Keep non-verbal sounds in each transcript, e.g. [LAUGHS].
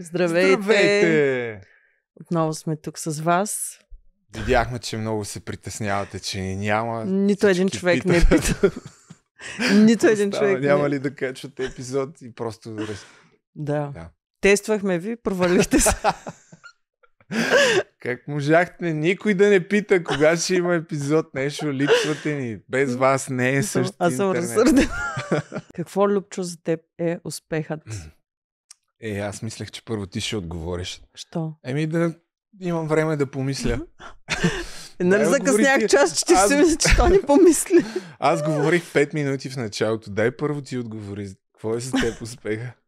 Здравейте! Здравейте! Отново сме тук с вас. Видяхме, че много се притеснявате, че ни няма. Нито един човек питат. не е пита. [LAUGHS] Нито един Остава, човек. Няма не... ли да качвате епизод и просто. Да. да. Тествахме ви, провалихте се. [LAUGHS] Как можахте никой да не пита кога ще има епизод, нещо липсвате ни. Без вас не е също. Аз съм разсърден. [LAUGHS] Какво, Любчо, за теб е успехът? [CLEARS THROAT] Е, аз мислех, че първо ти ще отговориш. Що? Еми да имам време да помисля. [LAUGHS] Нали закъснях част, че ти аз... си мисля, че то не помисли. [LAUGHS] аз говорих 5 минути в началото. Дай първо ти отговори. Какво е с теб успеха? [LAUGHS]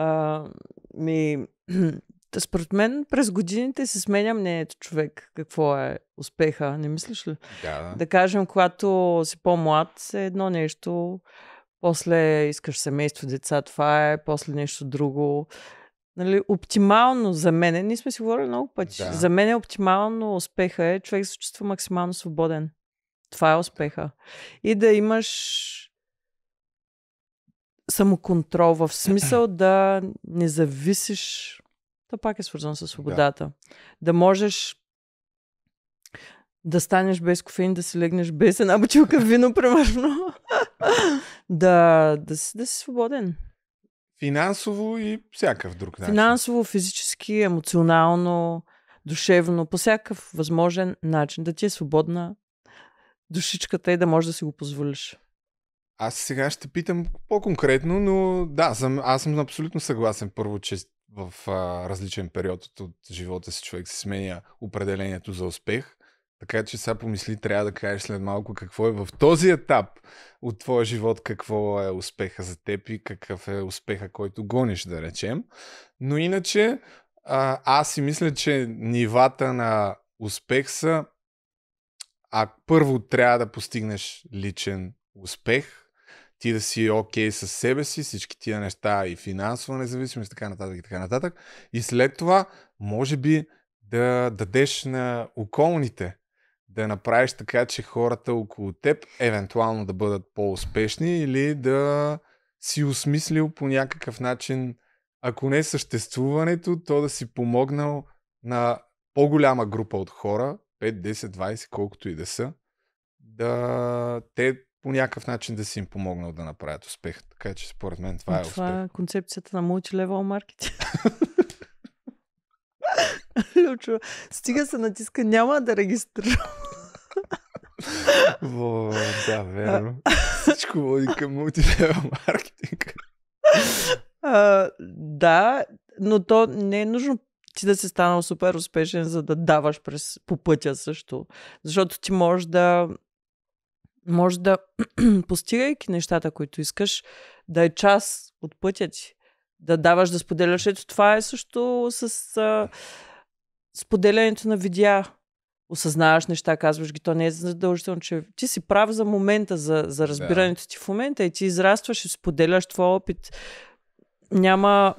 А, ми, [CLEARS THROAT] според мен през годините се сменя мнението човек какво е успеха, не мислиш ли? Да. Да, да кажем, когато си по-млад е едно нещо, после искаш семейство, деца, това е, после нещо друго. Нали, оптимално за мен, ние сме си говорили много пъти, да. за мен е оптимално успеха е човек се чувства максимално свободен. Това е успеха. И да имаш самоконтрол, в смисъл [CLEARS THROAT] да не зависиш. То пак е свързано с свободата. Да, да можеш да станеш без кофеин, да си легнеш без една бутилка вино, примерно. [LAUGHS] да, да, да си свободен. Финансово и всякакъв друг начин. Финансово, физически, емоционално, душевно, по всякакъв възможен начин. Да ти е свободна душичката и да можеш да си го позволиш. Аз сега ще питам по-конкретно, но да, съм, аз съм абсолютно съгласен. Първо, че в а, различен период от живота си човек се сменя определението за успех. Така че сега помисли, трябва да кажеш след малко какво е в този етап от твоя живот, какво е успеха за теб и какъв е успеха, който гониш, да речем. Но иначе, а, аз си мисля, че нивата на успех са, а първо трябва да постигнеш личен успех, ти да си окей okay с себе си, всички тия неща и финансова независимост, така нататък и така нататък. И след това, може би, да дадеш на околните да направиш така, че хората около теб евентуално да бъдат по-успешни или да си осмислил по някакъв начин, ако не съществуването, то да си помогнал на по-голяма група от хора, 5, 10, 20, колкото и да са, да те по някакъв начин да си им помогнал да направят успех. Така че според мен това е успех. Това е концепцията на мултилевел маркетинг. [LAUGHS] [LAUGHS] Лючо, стига се натиска, няма да регистрирам. Во, да, верно. [LAUGHS] Всичко води към мултилевел маркетинг. А, да, но то не е нужно ти да си станал супер успешен, за да даваш през, по пътя също. Защото ти можеш да може да, [CLEARS THROAT] постигайки нещата, които искаш, да е част от пътя ти. Да даваш, да споделяш. Ето това е също с а, споделянето на видеа. Осъзнаваш неща, казваш ги. То не е задължително, че ти си прав за момента, за, за разбирането ти в момента и ти израстваш и споделяш твой опит. Няма,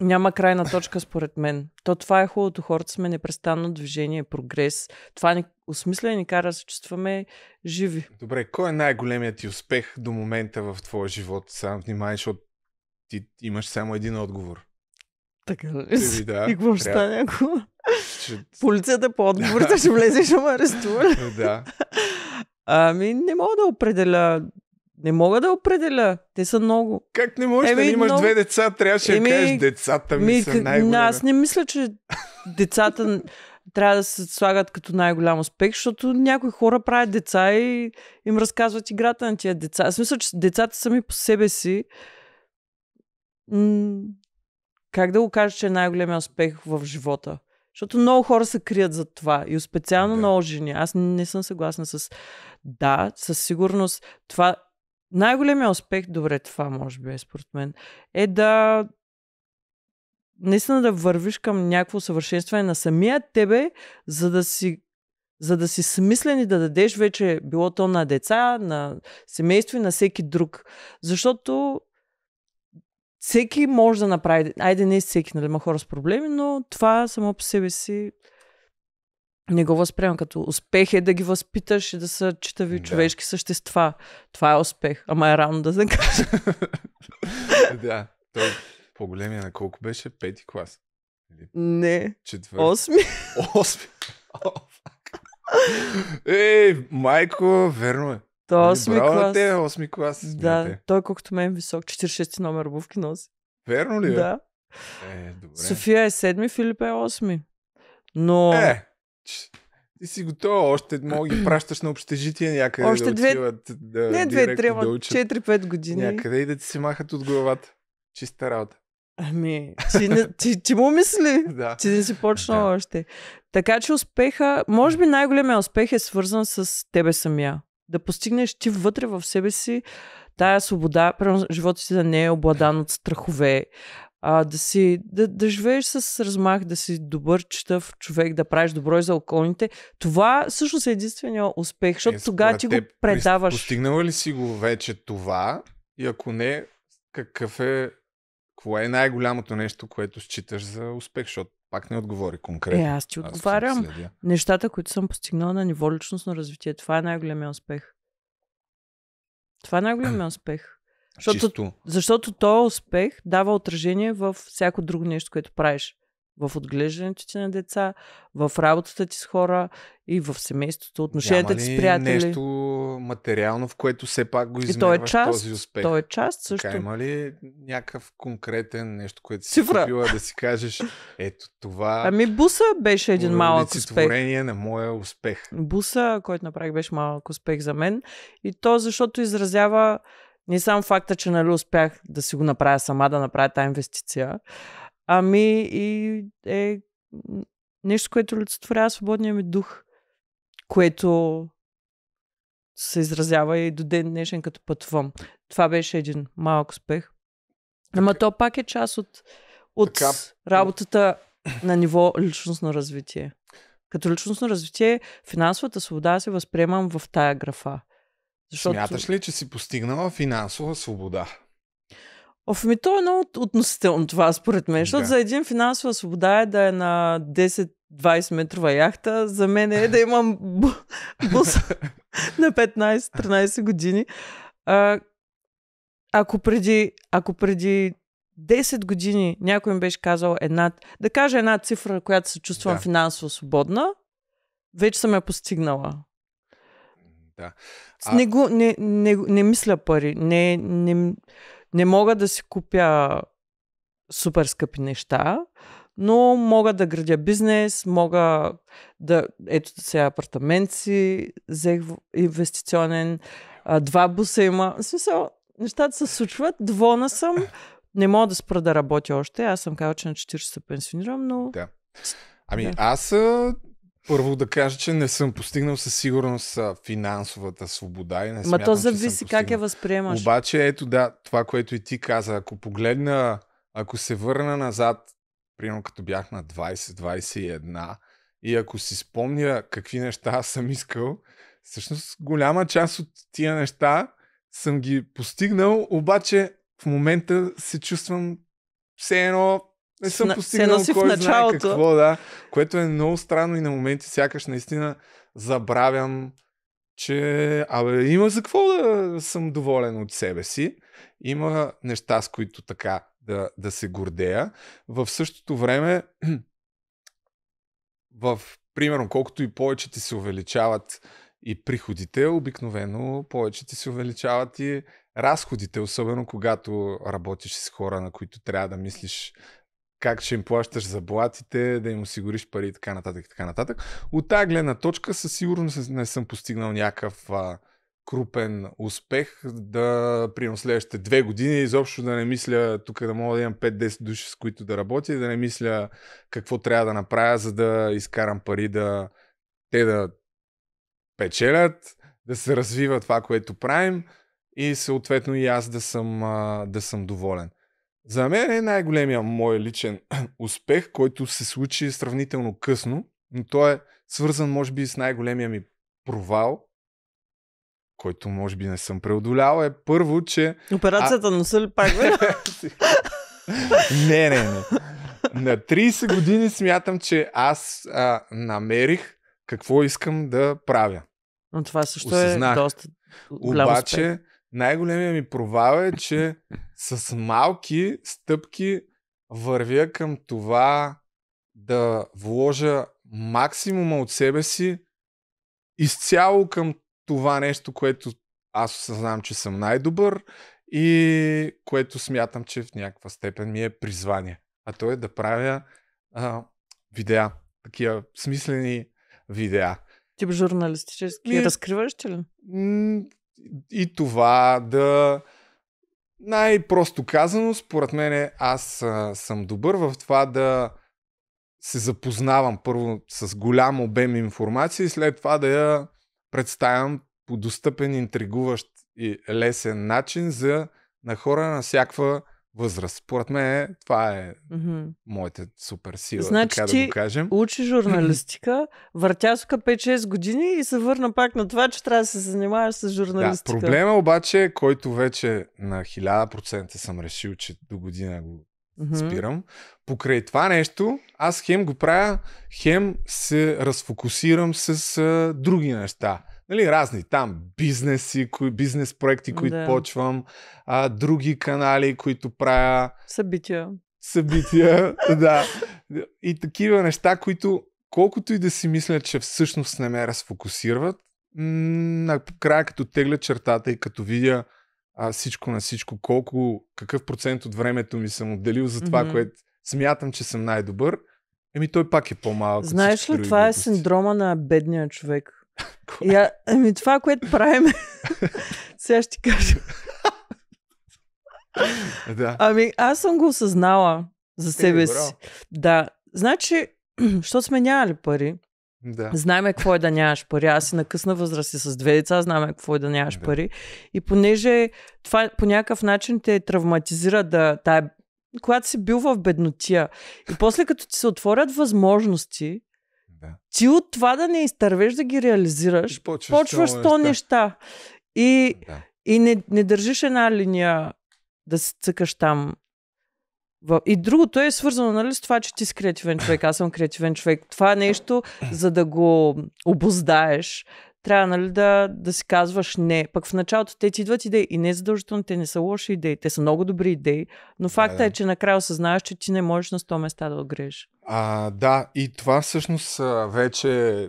няма крайна точка, според мен. То това е хубавото. Хората сме непрестанно движение, прогрес. Това ни осмисля и ни кара да се чувстваме живи. Добре, кой е най-големият ти успех до момента в твоя живот? Сам внимай, защото ти имаш само един отговор. Така ли? Да, [LAUGHS] и какво ще стане ако... Че... Полицията по отговорите ще влезе, ще ме арестува. [LAUGHS] да. Ами не мога да определя. Не мога да определя. Те са много. Как не можеш нали Еми, да имаш много... две деца? Трябваше Еми, да кажеш, децата ми, ми са най-големи. Аз не мисля, че децата трябва да се слагат като най-голям успех, защото някои хора правят деца и им разказват играта на тия деца. Аз мисля, че децата сами по себе си как да го кажа, че е най-големия успех в живота? Защото много хора се крият за това. И специално да. много жени. Аз не съм съгласна с... Да, със сигурност това... Най-големият успех, добре, това може би е според мен, е да наистина да вървиш към някакво съвършенстване на самия тебе, за да си за да си смислен и да дадеш вече било то на деца, на семейство и на всеки друг. Защото всеки може да направи. Айде, не всеки, нали, има хора с проблеми, но това само по себе си не го възприемам като успех е да ги възпиташ и да са читави да. човешки същества. Това е успех. Ама е рано да се кажа. [LAUGHS] да. Той по-големия на колко беше? Пети клас. Или... Не. Четвър... Осми. [LAUGHS] Осми. Ей, майко, верно е. То нали, 8 клас. Те, 8 клас. Да, той колкото мен е висок, 46 номер обувки носи. Верно ли е? Да. Е, добре. София е 7, Филип е 8. Но... Е, ти си готова, още мога ги [CLEARS THROAT] пращаш на общежитие някъде още да две... отиват да, Не, две, трябва да 4-5 години. Някъде и да ти се махат от главата. Чиста работа. Ами, ти, не, ти, ти му мисли, [LAUGHS] да. ти не си почнал да. още. Така че успеха, може би най-големия успех е свързан с тебе самия да постигнеш ти вътре в себе си тая свобода, примерно живота си да не е обладан от страхове, а, да, си, да, да живееш с размах, да си добър, читав човек, да правиш добро и за околните, това всъщност е единствения успех, защото е, тогава ти го предаваш. Постигнала ли си го вече това и ако не, какъв е, какво е най-голямото нещо, което считаш за успех, защото пак не отговори конкретно. Е, аз ти отговарям. Аз нещата, които съм постигнала на ниво личностно развитие, това е най-големия успех. Това е най-големия [CLEARS THROAT] успех. Защото, Чисто. защото то успех дава отражение във всяко друго нещо, което правиш в отглеждането ти на деца, в работата ти с хора и в семейството, отношенията ти с приятели. нещо материално, в което все пак го е измерваш и то е част, този успех? То е част също. Така, има ли някакъв конкретен нещо, което си Цифра. купила да си кажеш, ето това... Ами буса беше един малък успех. на моя успех. Буса, който направих, беше малък успех за мен. И то защото изразява не само факта, че нали, успях да си го направя сама, да направя тази инвестиция, Ами и е нещо, което олицетворява свободния ми дух, което се изразява и до ден днешен като пътувам. Това беше един малък успех. Ама то пак е част от, от така. работата на ниво личностно развитие. Като личностно развитие, финансовата свобода се възприемам в тая графа. Защото... Смяташ ли, че си постигнала финансова свобода? Оф, ми то е много относително това, според мен, защото да. за един финансова свобода е да е на 10-20 метрова яхта, за мен е да имам бус [LAUGHS] на 15-13 години. А, ако, преди, ако преди 10 години някой ми беше казал една, да кажа една цифра, която се чувствам да. финансово свободна, вече съм я постигнала. Да. А... Не, го, не, не, не, не мисля пари. Не, не, не мога да си купя супер скъпи неща, но мога да градя бизнес, мога да... Ето сега апартамент си взех инвестиционен, два буса има. В смисъл, нещата се случват, двона съм, не мога да спра да работя още. Аз съм казал, че на 40 се пенсионирам, но... Да. Ами да. аз първо да кажа, че не съм постигнал със сигурност финансовата свобода и не смятам, Ма то зависи как я възприемаш. Обаче ето да, това, което и ти каза, ако погледна, ако се върна назад, примерно като бях на 20-21 и ако си спомня какви неща аз [LAUGHS] съм искал, всъщност голяма част от тия неща съм ги постигнал, обаче в момента се чувствам все едно не съм постигнал се кой в знае какво, да. Което е много странно и на моменти сякаш наистина забравям, че абе, има за какво да съм доволен от себе си. Има неща, с които така да, да се гордея. В същото време, [CLEARS THROAT] в примерно, колкото и повече ти се увеличават и приходите, обикновено повече ти се увеличават и разходите, особено когато работиш с хора, на които трябва да мислиш как ще им плащаш заплатите, да им осигуриш пари и така нататък. И така нататък. От тази гледна точка със сигурност не съм постигнал някакъв а, крупен успех да прием следващите две години изобщо да не мисля тук да мога да имам 5-10 души с които да работя и да не мисля какво трябва да направя, за да изкарам пари да те да печелят, да се развива това, което правим и съответно и аз да съм, да съм доволен. За мен е най-големия мой личен [CLEARS THROAT] успех, който се случи сравнително късно, но той е свързан, може би, с най-големия ми провал, който може би не съм преодолял, е първо, че... Операцията а... на ли пак, бе? [LAUGHS] не, не, не. На 30 години смятам, че аз а, намерих какво искам да правя. Но това също е Осъзнах. е доста голям Обаче, най-големия ми провал е, че с малки стъпки вървя към това да вложа максимума от себе си изцяло към това нещо, което аз осъзнавам, че съм най-добър и което смятам, че в някаква степен ми е призвание. А то е да правя а, видеа, такива смислени видеа. Тип журналистически. И, разкриваш ли? И това да най-просто казано, според мен аз а, съм добър в това да се запознавам първо с голям обем информация и след това да я представям по достъпен, интригуващ и лесен начин за на хора на всякаква възраст. Според мен това е mm-hmm. моята супер сила, значи, така да го кажем. учи журналистика, въртя се 5-6 години и се върна пак на това, че трябва да се занимаваш с журналистика. Да, проблема обаче, е, който вече на 1000% съм решил, че до година го mm-hmm. спирам, покрай това нещо, аз хем го правя, хем се разфокусирам с а, други неща нали, разни там бизнеси, кои, бизнес проекти, които да. почвам, а, други канали, които правя. Събития. Събития, [LAUGHS] да. И такива неща, които колкото и да си мисля, че всъщност не ме разфокусират, накрая като тегля чертата и като видя а, всичко на всичко, колко, какъв процент от времето ми съм отделил за това, mm-hmm. което смятам, че съм най-добър, еми той пак е по-малък. Знаеш ли, това е синдрома на бедния човек. И, ами това, което правим, [LAUGHS] сега ще кажа. да. Ами аз съм го осъзнала за е, себе си. Да. Значи, [CLEARS THROAT] що сме нямали пари, да. Знаеме какво е да нямаш пари. Аз си на късна възраст и с две деца знаеме какво е да нямаш да. пари. И понеже това по някакъв начин те травматизира да, тая, когато си бил в беднотия. И после като ти се отворят възможности, да. Ти от това да не изтървеш да ги реализираш, почваш, почваш 100 неща. неща. И, да. и не, не държиш една линия да се цъкаш там. И другото е свързано нали, с това, че ти си креативен човек, аз съм креативен човек. Това нещо, за да го обоздаеш, трябва нали, да, да си казваш не. Пък в началото те ти идват идеи и не е задължително те не са лоши идеи, те са много добри идеи, но факта да, е, да. е, че накрая осъзнаеш, че ти не можеш на 100 места да огреш. А, да, и това всъщност вече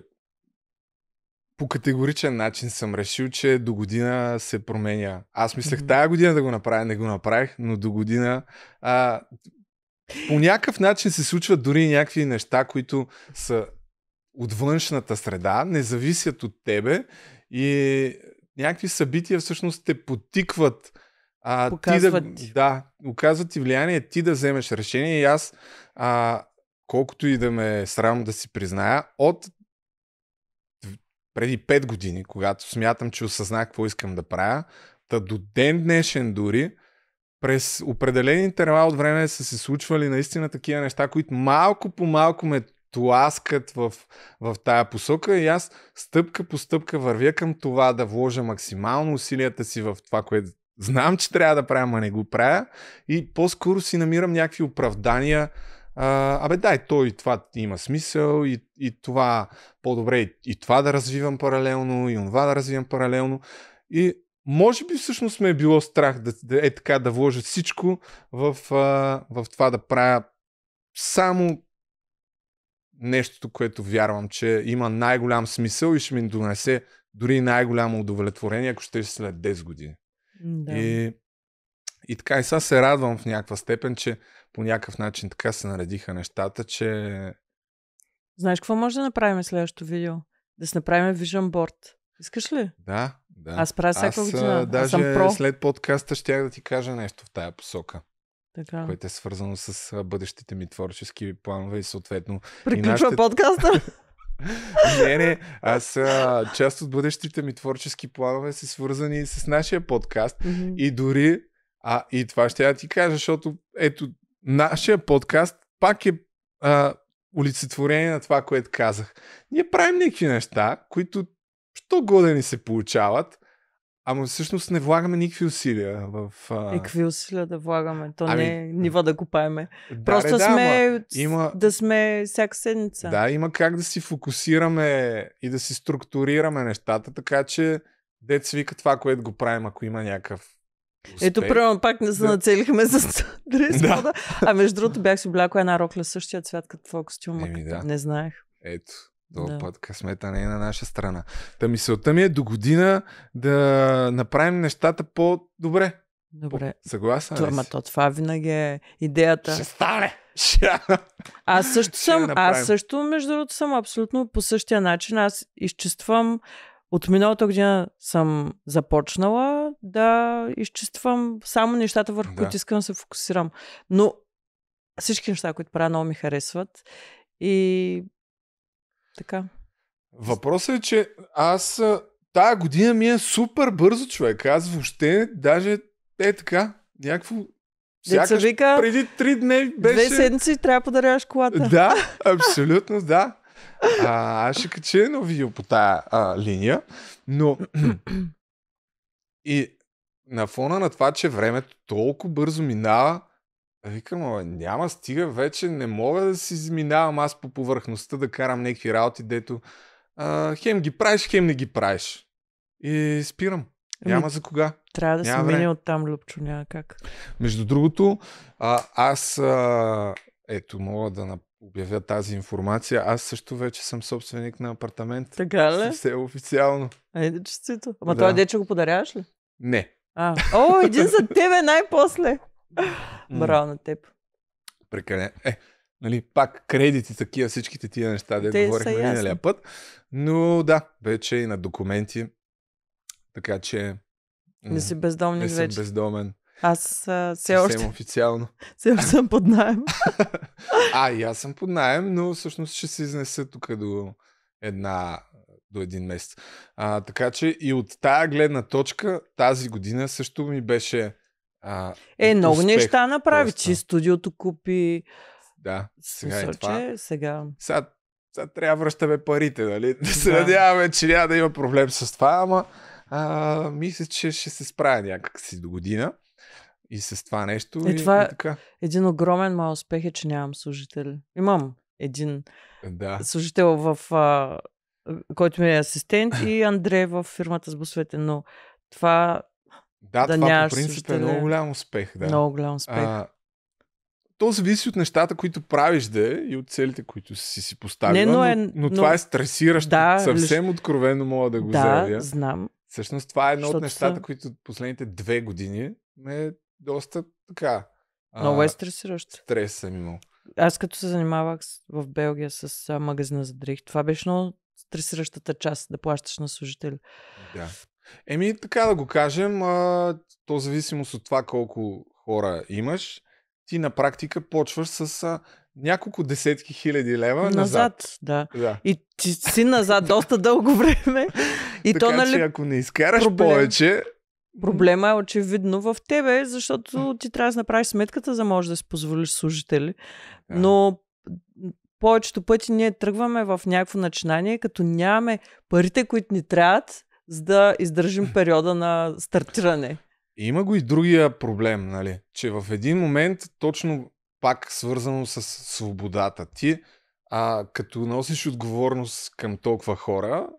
по категоричен начин съм решил, че до година се променя. Аз мислех mm-hmm. тая година да го направя, не го направих, но до година а, по някакъв начин се случват дори някакви неща, които са от външната среда, не зависят от тебе и някакви събития всъщност те потикват а, ти да, да, оказват ти влияние, ти да вземеш решение и аз а, колкото и да ме е срам да си призная, от преди 5 години, когато смятам, че осъзнах какво искам да правя, та до ден днешен дори, през определен интервал от време са се случвали наистина такива неща, които малко по малко ме тласкат в, в тая посока и аз стъпка по стъпка вървя към това да вложа максимално усилията си в това, което знам, че трябва да правя, а не го правя и по-скоро си намирам някакви оправдания, а, абе дай, то и това има смисъл, и, и това по-добре, и, и това да развивам паралелно, и това да развивам паралелно. И може би всъщност ме е било страх да, да е така да вложа всичко в, а, в това да правя само нещото, което вярвам, че има най-голям смисъл и ще ми донесе дори най-голямо удовлетворение, ако ще е след 10 години. Да. И, и така, и сега се радвам в някаква степен, че по някакъв начин така се наредиха нещата, че... Знаеш какво може да направим следващото видео? Да се направим Vision Board. Искаш ли? Да, да. Аз правя всяка година. Даже Аз съм про. след подкаста щях да ти кажа нещо в тая посока. Така. Което е свързано с бъдещите ми творчески планове и съответно... Приключва и нашите... подкаста! [LAUGHS] не, не, аз а, част от бъдещите ми творчески планове са свързани с нашия подкаст mm-hmm. и дори а, и това ще я ти кажа, защото ето нашия подкаст пак е а, олицетворение на това, което казах. Ние правим някакви неща, които що годе ни се получават, Ама всъщност не влагаме никакви усилия в... А... И какви усилия да влагаме? То ами... не е нива да копаеме. Да, Просто да, сме... Ма, има... Да сме всяка седмица. Да, има как да си фокусираме и да си структурираме нещата, така че дец вика това, което го правим, ако има някакъв Успех. Ето, примерно, пак не се да. нацелихме с дрес [LAUGHS] да. А между другото бях си бляко една рокля същия цвят като твоя костюм. Еми, да. Не знаех. Ето. До да. път късмета не е на наша страна. Та мисълта ми е до година да направим нещата по-добре. Добре. Съгласен това, то, това винаги е идеята. Ще стане! Ще... Аз също съм, аз също, между другото, съм абсолютно по същия начин. Аз изчиствам от миналата година съм започнала да изчиствам само нещата, върху да. които искам да се фокусирам. Но всички неща, които правя, много ми харесват. И така. Въпросът е, че аз тая година ми е супер бързо, човек. Аз въобще даже е така, някакво Сякаш вика, преди три дни беше... Две седмици трябва да подаряваш колата. Да, абсолютно, да. А, аз ще кача едно видео по тая а, линия, но и на фона на това, че времето толкова бързо минава, викам, няма стига, вече не мога да си изминавам аз по повърхността да карам някакви работи, дето а, хем ги правиш, хем не ги правиш. И спирам. Няма ами, за кога. Трябва да няма се мине от там, Любчо, няма как. Между другото, а, аз а, ето мога да, обявя тази информация. Аз също вече съм собственик на апартамент. Така ли? Все официално. Айде честито. Ама да. това дече го подаряваш ли? Не. А, о, един за [LAUGHS] тебе най-после. Браво на теб. Прекалено. Е, нали, пак кредити, такива всичките тия неща, де Те говорихме миналия път. Но да, вече и на документи. Така че... Не си бездомен вече. Не си бездомен. Аз все още... Съвсем официално. [LAUGHS] Все още съм под найем. [LAUGHS] а, и аз съм под найем, но всъщност ще се изнеса тук до една до един месец. А, така че и от тая гледна точка тази година също ми беше а, Е, много успех, неща направи, просто. че студиото купи. Да, сега Мисъл, е това. Че сега... сега сега трябва да връщаме парите, нали? [LAUGHS] Да се надяваме, че няма да има проблем с това, ама а, мисля, че ще се справя някакси до година. И с това нещо. Е, и, това и е така. един огромен мал успех е, че нямам служители. Имам един да. служител в а, който ми е асистент и [CLEARS THROAT] Андре в фирмата с босовете, но това да, да това по принцип е много е голям успех. Да. Много голям успех. А, то зависи от нещата, които правиш да е и от целите, които си си поставил. Но, но, е, но, но това е стресиращо. Да, Съвсем лиш... откровено мога да го да, заявя. знам. Всъщност това е едно от нещата, са... които последните две години ме доста така. Много е стресиращо. Стрес съм имал. Аз като се занимавах в Белгия с а, магазина за дрехи, това беше много стресиращата част, да плащаш на служители. Да. Еми, така да го кажем, а, то зависимост от това колко хора имаш, ти на практика почваш с а, няколко десетки хиляди лева назад. назад да. да. И ти си назад доста дълго време. [LAUGHS] И така, то, нали, че ако не изкараш проблем. повече, Проблема е очевидно в тебе, защото ти трябва да направиш сметката, за да можеш да си позволиш служители. Но повечето пъти ние тръгваме в някакво начинание, като нямаме парите, които ни трябват, за да издържим [LAUGHS] периода на стартиране. Има го и другия проблем, нали? Че в един момент, точно пак свързано с свободата ти, а, като носиш отговорност към толкова хора,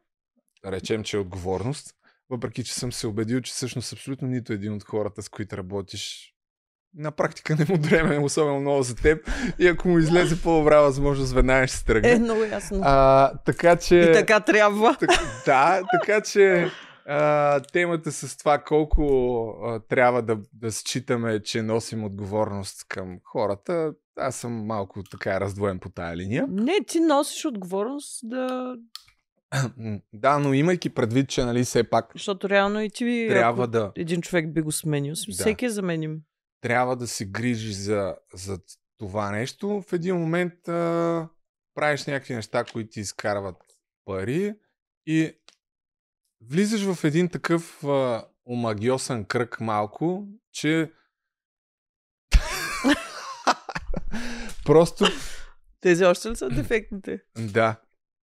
речем, че е отговорност, въпреки, че съм се убедил, че всъщност абсолютно нито един от хората, с които работиш, на практика не му дреме особено много за теб и ако му излезе по-добра възможност, веднага ще се тръгне. Е, много ясно. А, така че... И така трябва. Так, да, така че а, темата с това колко а, трябва да, да считаме, че носим отговорност към хората, аз съм малко така раздвоен по тая линия. Не, ти носиш отговорност да да, но имайки предвид, че нали все пак... Защото реално и ти трябва да... един човек би го сменил, да. всеки е заменим. Трябва да се грижи за, за това нещо. В един момент а, правиш някакви неща, които ти изкарват пари и влизаш в един такъв а, омагиосен кръг малко, че [LAUGHS] просто... Тези още ли са дефектните? да,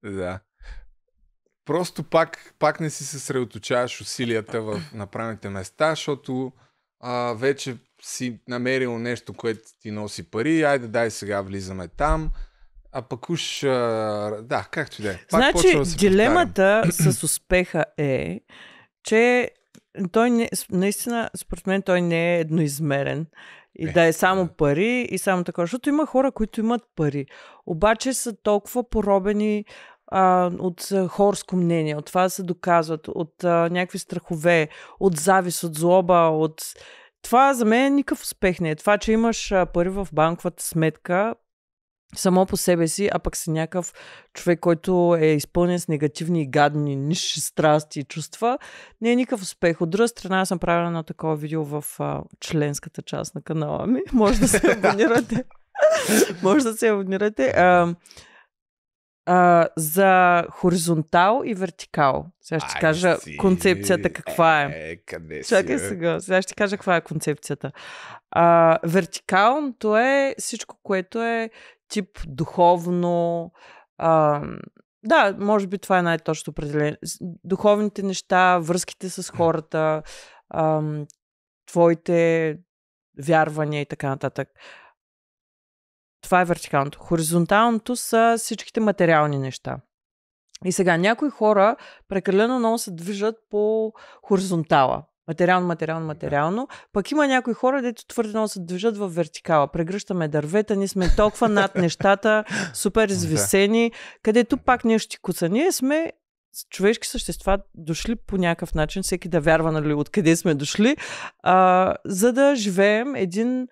да просто пак, пак не си съсредоточаваш усилията в направените места, защото а, вече си намерил нещо, което ти носи пари, айде дай сега влизаме там. А пък уж, а, да, както и да е. Значи, да дилемата повтарям. с успеха е, че той не, наистина, според мен, той не е едноизмерен. И е, да е само да. пари и само така. Защото има хора, които имат пари. Обаче са толкова поробени а, от хорско мнение, от това да се доказват, от а, някакви страхове, от завис, от злоба, от... Това за мен е никакъв успех не е. Това, че имаш пари в банковата сметка, само по себе си, а пък си някакъв човек, който е изпълнен с негативни и гадни ниши страсти и чувства, не е никакъв успех. От друга страна, аз съм правила на такова видео в а, членската част на канала ми. [LAUGHS] Може да се абонирате. Може да се абонирате. А, а, за хоризонтал и вертикал. Сега ще Ай, кажа си, концепцията каква е. е къде си, Чакай сега, сега ще кажа каква е концепцията. А, вертикалното е всичко, което е тип духовно. А, да, може би това е най-точно определение. Духовните неща, връзките с хората, а, твоите вярвания и така нататък. Това е вертикалното. Хоризонталното са всичките материални неща. И сега някои хора прекалено много се движат по хоризонтала. Материално, материално, материално. Пък има някои хора, дето твърде много се движат в вертикала. Прегръщаме дървета, ние сме толкова над [LAUGHS] нещата, супер извисени, където пак ние ще куца. Ние сме човешки същества, дошли по някакъв начин, всеки да вярва, нали, откъде сме дошли, а, за да живеем един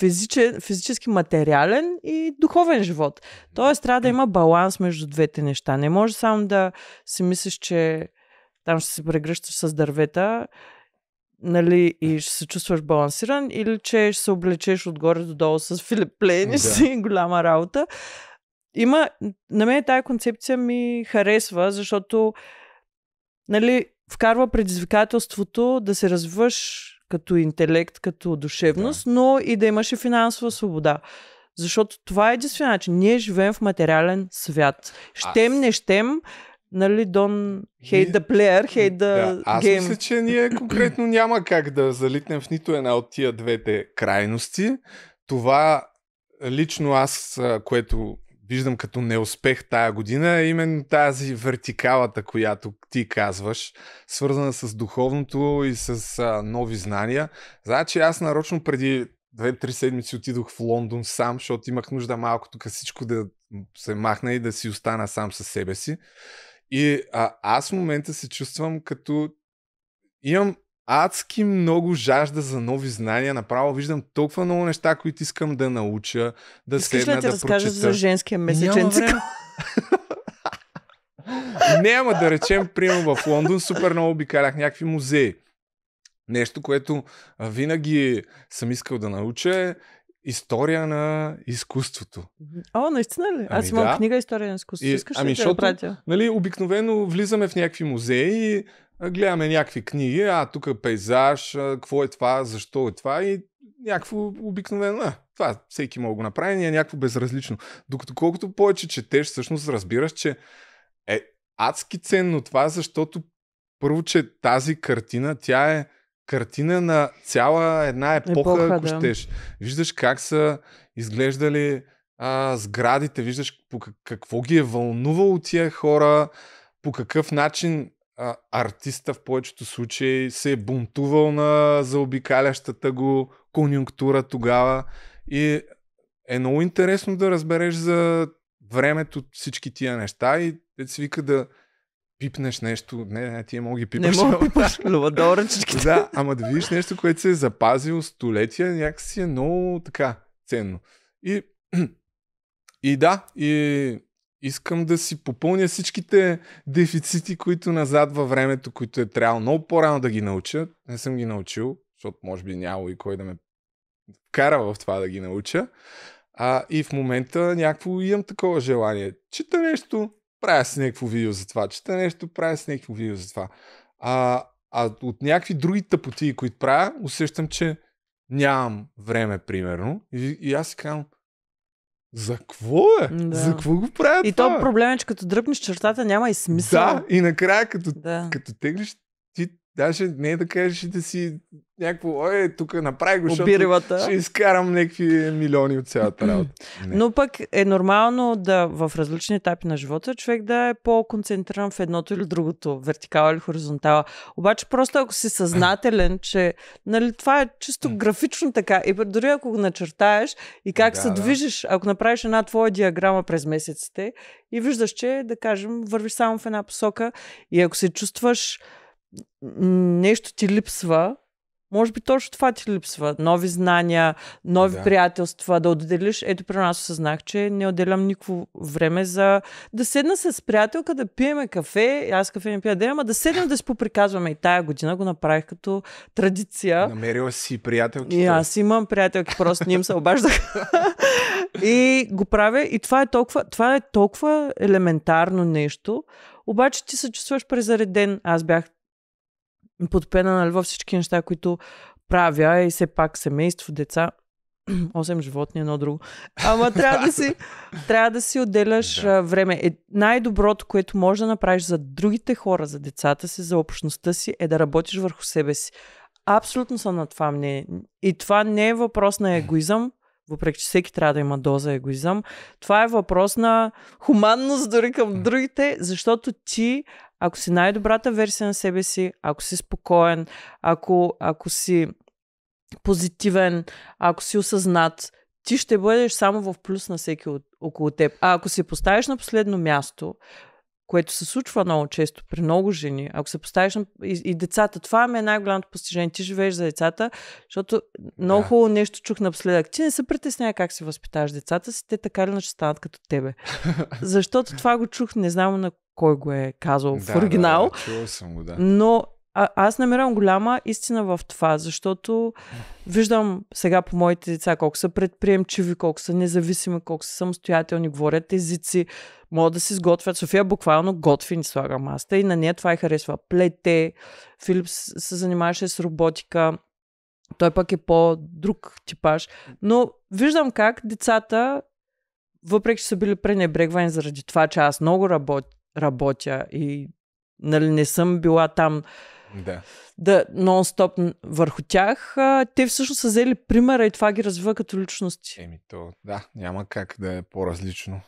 физичен, физически материален и духовен живот. Тоест, трябва да има баланс между двете неща. Не може само да си мислиш, че там ще се прегръщаш с дървета нали, и ще се чувстваш балансиран, или че ще се облечеш отгоре до долу с Филип Плейниш да. си голяма работа. Има, на мен тая концепция ми харесва, защото нали, вкарва предизвикателството да се развиваш като интелект, като душевност, да. но и да имаш и финансова свобода. Защото това е единствено начин. Ние живеем в материален свят. Щем, Аз... не щем, нали, Дон, хей да плеер, хей да Аз гейм. мисля, че ние конкретно [CLEARS THROAT] няма как да залитнем в нито една от тия двете крайности. Това лично аз, което виждам като неуспех тая година е именно тази вертикалата, която ти казваш, свързана с духовното и с а, нови знания. Значи аз нарочно преди 2-3 седмици отидох в Лондон сам, защото имах нужда малко тук всичко да се махна и да си остана сам със себе си. И а, аз в момента се чувствам като имам адски много жажда за нови знания. Направо виждам толкова много неща, които искам да науча, да Искаш седна, да, да разкажа за женския месечен цикъл? [LAUGHS] Няма да речем, приема в Лондон супер много обикалях някакви музеи. Нещо, което винаги съм искал да науча е история на изкуството. О, наистина ли? Ами Аз имам да. книга история на изкуството. И, Искаш ами, ли защото, да пратя? Нали, обикновено влизаме в някакви музеи, гледаме някакви книги, а тук е пейзаж, какво е това, защо е това и някакво обикновено. А, това всеки мога го направи, ние е някакво безразлично. Докато колкото повече четеш, всъщност разбираш, че е адски ценно това, защото първо, че тази картина, тя е картина на цяла една епоха, епоха ако да. щеш. Виждаш как са изглеждали а, сградите, виждаш по какво ги е вълнувало тия хора, по какъв начин а, артиста в повечето случаи се е бунтувал на заобикалящата го конюнктура тогава. И е много интересно да разбереш за времето всички тия неща и да си вика да пипнеш нещо. Не, не, ти е мога ги пипаш. Не мога пипаш, люба да, ама да видиш нещо, което се е запазило столетия, някакси е много така ценно. И, [CLEARS THROAT] и да, и искам да си попълня всичките дефицити, които назад във времето, които е трябвало много по-рано да ги науча. Не съм ги научил, защото може би няма и кой да ме кара в това да ги науча. А, и в момента някакво имам такова желание. Чита нещо, правя с някакво видео за това, чета нещо, правя с някакво видео за това. А, а от някакви други тъпоти, които правя, усещам, че нямам време, примерно. И, и аз си казвам, за какво е? Да. За какво го правят? И това? то проблем е, че като дръпнеш чертата няма и смисъл. Да, и накрая като, да. като теглиш, ти Даже не да кажеш да си някакво, ой, тук направи го, защото ще изкарам някакви милиони от цялата работа. Не. [LAUGHS] Но пък е нормално да в различни етапи на живота човек да е по-концентриран в едното или другото, вертикала или хоризонтала. Обаче просто ако си съзнателен, [LAUGHS] че нали, това е чисто графично така и дори ако го начертаеш и как да, се да. движиш, ако направиш една твоя диаграма през месеците и виждаш, че да кажем вървиш само в една посока и ако се чувстваш нещо ти липсва, може би точно това ти липсва. Нови знания, нови да. приятелства, да отделиш. Ето при нас осъзнах, че не отделям никакво време за да седна с приятелка, да пиеме кафе. Аз кафе не пия да ама да седнем да си поприказваме. И тая година го направих като традиция. Намерила си приятелки. И аз имам приятелки, просто не им се обаждах. и го правя. И това е толкова, това е толкова елементарно нещо. Обаче ти се чувстваш презареден. Аз бях подпена нали, във всички неща, които правя и все пак семейство, деца, 8 [CLEARS THROAT] животни, едно друго. Ама трябва да си, [LAUGHS] трябва да си отделяш да. време. Е, най-доброто, което можеш да направиш за другите хора, за децата си, за общността си, е да работиш върху себе си. Абсолютно съм на това мнение. И това не е въпрос на егоизъм, въпреки че всеки трябва да има доза егоизъм, това е въпрос на хуманност дори към другите, защото ти, ако си най-добрата версия на себе си, ако си спокоен, ако, ако си позитивен, ако си осъзнат, ти ще бъдеш само в плюс на всеки от, около теб. А ако се поставиш на последно място, което се случва много често при много жени. Ако се поставиш на... и, и децата, това ми е най-голямото постижение. Ти живееш за децата, защото много да. хубаво нещо чух напоследък. Ти не се притеснява как се възпитаваш децата си, те така ли не ще станат като тебе. [LAUGHS] защото това го чух, не знам на кой го е казал да, в оригинал. Да, да, съм го, да. Но а, аз намирам голяма истина в това, защото виждам сега по моите деца колко са предприемчиви, колко са независими, колко са самостоятелни, говорят езици, могат да си сготвят. София буквално готви ни слага маста и на нея това и харесва. Плете, Филип се занимаваше с роботика, той пък е по-друг типаж. Но виждам как децата, въпреки че са били пренебрегвани заради това, че аз много работя, работя и нали, не съм била там да. да нон-стоп върху тях, те всъщност са взели примера и това ги развива като личности. Еми то, да, няма как да е по-различно.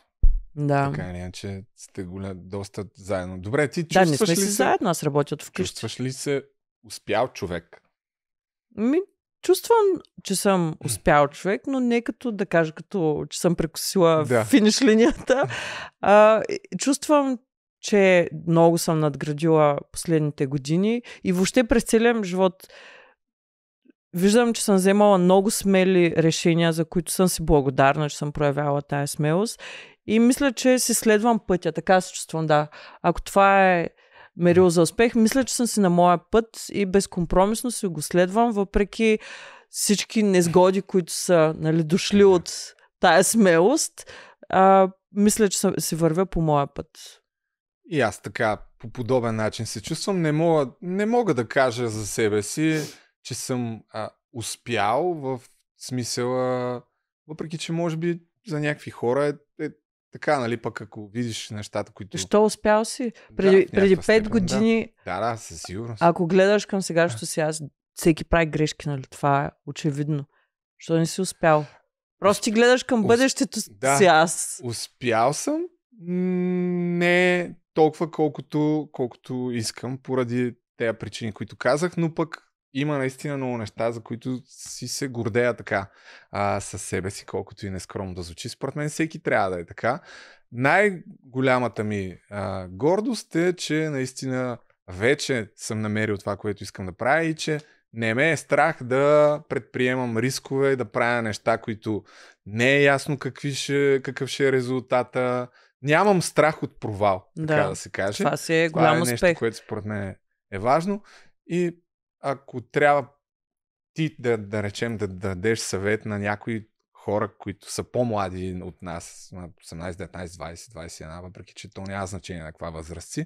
Да. Така или иначе сте голям, доста заедно. Добре, ти чувстваш да, не сме ли си се... заедно, аз работя от вкъщи. Чувстваш ли се успял човек? Ми, чувствам, че съм успял човек, но не като да кажа, като че съм прекусила да. финиш линията. [LAUGHS] А, чувствам, че много съм надградила последните години и въобще през целия живот виждам, че съм вземала много смели решения, за които съм си благодарна, че съм проявяла тая смелост и мисля, че си следвам пътя, така се чувствам, да. Ако това е мерил за успех, мисля, че съм си на моя път и безкомпромисно си го следвам, въпреки всички незгоди, които са нали, дошли от тая смелост. А, мисля, че си вървя по моя път. И аз така по подобен начин се чувствам. Не мога, не мога да кажа за себе си, че съм а, успял в смисъла, въпреки че може би за някакви хора е, е така, нали, пък ако видиш нещата, които... Що успял си? Преди, да, преди 5 степен, години... Да, да, да със сигурност. Ако гледаш към сегашното си, аз всеки прави грешки, нали? Това е очевидно. Що не си успял? Просто ти гледаш към бъдещето да, си аз. Успял съм. Не толкова, колкото, колкото искам, поради тези причини, които казах, но пък има наистина много неща, за които си се гордея така а, със себе си, колкото и нескромно да звучи. Според мен всеки трябва да е така. Най-голямата ми а, гордост е, че наистина вече съм намерил това, което искам да правя и че не ме е страх да предприемам рискове, да правя неща, които не е ясно какви ще, какъв ще е резултата, нямам страх от провал, да. така да се каже. Това си е голям това е нещо, успех. което според мен е важно. И ако трябва ти да, да речем да, да дадеш съвет на някои хора, които са по-млади от нас, на 18, 19, 20, 21, въпреки че то няма значение на каква възраст си,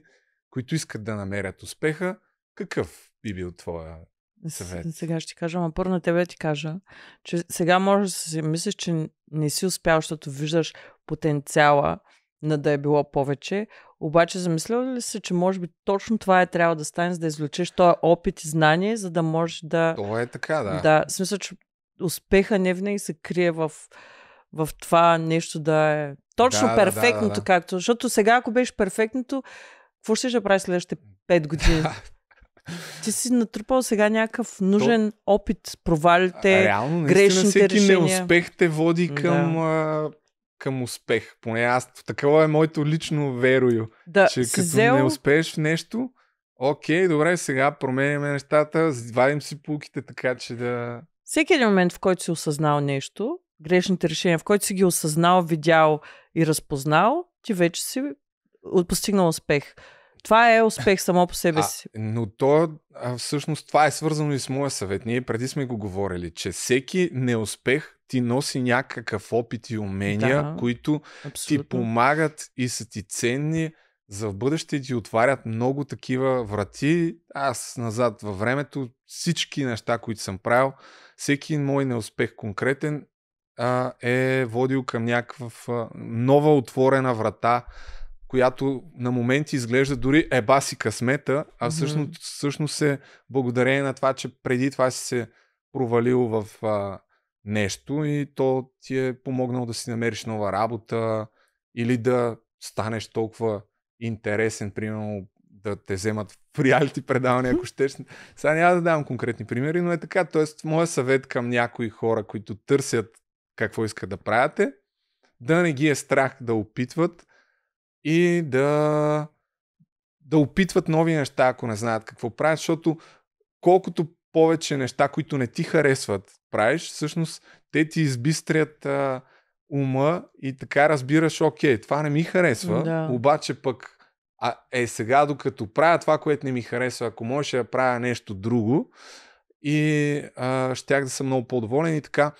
които искат да намерят успеха, какъв би бил твоя съвет? Сега ще ти кажа, ама първо на тебе ти кажа, че сега може да си мислиш, че не си успял, защото виждаш потенциала на да е било повече. Обаче замислял ли се, че може би точно това е трябва да стане, за да извлечеш този опит и знание, за да можеш да... Това е така, да. Да, Смисля, смисъл, че успеха не винаги се крие в, в това нещо да е точно да, перфектното, да, да, да, да. както. Защото сега, ако беше перфектното, какво ще, ще правиш следващите 5 години? [LAUGHS] Ти си натрупал сега някакъв нужен То... опит, провалите, грешните решения. Реално, всеки неуспех те води към да към успех. Поне аз, такова е моето лично верою, да, че като взел... не успееш в нещо, окей, добре, сега променяме нещата, вадим си пулките, така че да... Всеки един момент, в който си осъзнал нещо, грешните решения, в който си ги осъзнал, видял и разпознал, ти вече си постигнал успех. Това е успех само по себе си. А, но то, а всъщност това е свързано и с моя съвет. Ние преди сме го говорили, че всеки неуспех ти носи някакъв опит и умения, да, които абсолютно. ти помагат и са ти ценни за в бъдеще ти отварят много такива врати. Аз назад във времето всички неща, които съм правил, всеки мой неуспех конкретен а, е водил към някаква нова отворена врата, която на моменти изглежда дори еба си късмета, а всъщност, всъщност е благодарение на това, че преди това си се провалил в а, нещо и то ти е помогнало да си намериш нова работа или да станеш толкова интересен, примерно да те вземат в реалити предаване, ако щеш. Сега няма да давам конкретни примери, но е така. Тоест, моят съвет към някои хора, които търсят какво искат да правят е, да не ги е страх да опитват и да, да опитват нови неща, ако не знаят какво правят, защото колкото повече неща, които не ти харесват, правиш, всъщност те ти избистрят а, ума и така разбираш, окей, това не ми харесва, да. обаче пък а, е сега докато правя това, което не ми харесва, ако може да правя нещо друго и а, щях да съм много по-доволен и така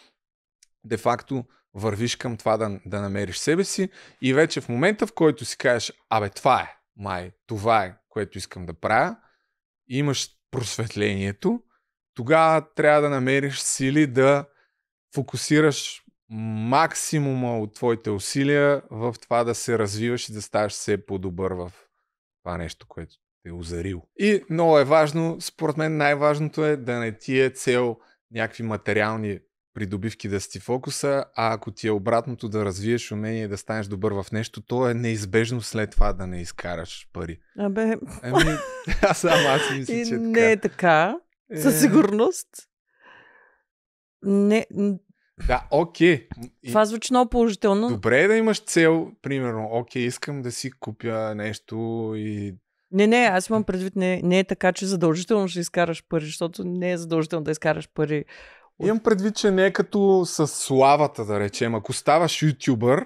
де-факто вървиш към това да, да намериш себе си и вече в момента, в който си кажеш, абе това е, май, това е, което искам да правя, имаш просветлението тогава трябва да намериш сили да фокусираш максимума от твоите усилия в това да се развиваш и да ставаш все по-добър в това нещо, което те е озарил. И много е важно, според мен най-важното е да не ти е цел някакви материални придобивки да си фокуса, а ако ти е обратното да развиеш умение да станеш добър в нещо, то е неизбежно след това да не изкараш пари. Абе... Ами, аз само аз мисля, че е така. Не е така. Е... Със сигурност. Не. Да, окей. Okay. Това звучи много положително. Добре е да имаш цел, примерно, окей, okay, искам да си купя нещо и не, не, аз имам предвид, не, не е така, че задължително ще изкараш пари, защото не е задължително да изкараш пари. От... Имам предвид, че не е като с славата, да речем. Ако ставаш ютубър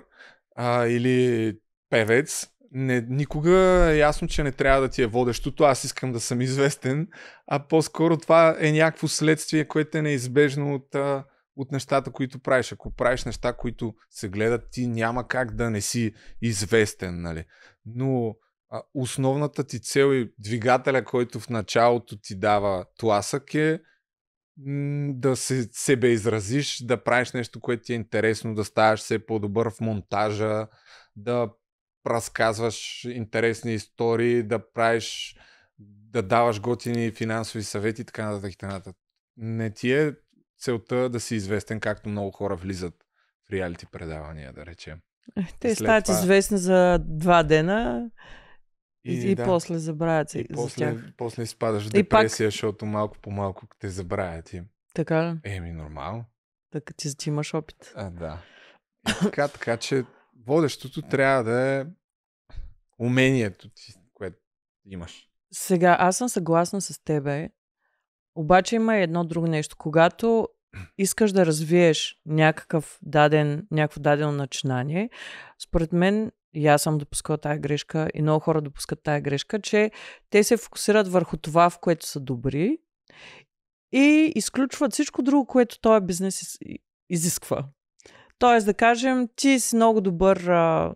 или певец, не, никога е ясно, че не трябва да ти е водещото, аз искам да съм известен, а по-скоро това е някакво следствие, което е неизбежно от, от нещата, които правиш. Ако правиш неща, които се гледат, ти няма как да не си известен, нали? Но а, основната ти цел и двигателя, който в началото ти дава тласък е да се себе изразиш, да правиш нещо, което ти е интересно, да ставаш все по-добър в монтажа, да разказваш интересни истории, да правиш, да даваш готини финансови съвети и така нататък. И така Не ти е целта да си известен, както много хора влизат в реалити предавания, да речем. Е, те След стават това... известни за два дена и, и, и да. после забравят се. И после, тях. после спадаш в депресия, пак... защото малко по малко те забравят. И... Така ли? Еми, нормално. Така ти, ти имаш опит. А, да. И [LAUGHS] е, така, така че водещото е. трябва да е умението ти, което имаш. Сега, аз съм съгласна с тебе, обаче има едно друго нещо. Когато искаш да развиеш някакъв даден, някакво дадено начинание, според мен и аз съм допускала тая грешка, и много хора допускат тая грешка, че те се фокусират върху това, в което са добри и изключват всичко друго, което този бизнес изисква. Тоест да кажем, ти си много добър а,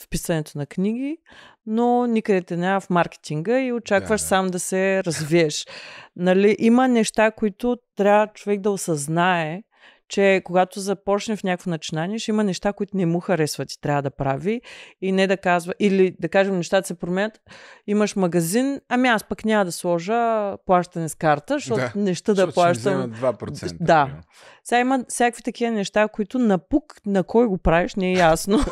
в писането на книги, но никъде те няма в маркетинга и очакваш да, да. сам да се развиеш. нали, има неща, които трябва човек да осъзнае, че когато започне в някакво начинание, ще има неща, които не му харесват и трябва да прави и не да казва, или да кажем нещата се променят, имаш магазин, ами аз пък няма да сложа плащане с карта, защото да, неща да плащам. 2%. Да. Сега има всякакви такива неща, които напук на кой го правиш, не е ясно. [LAUGHS]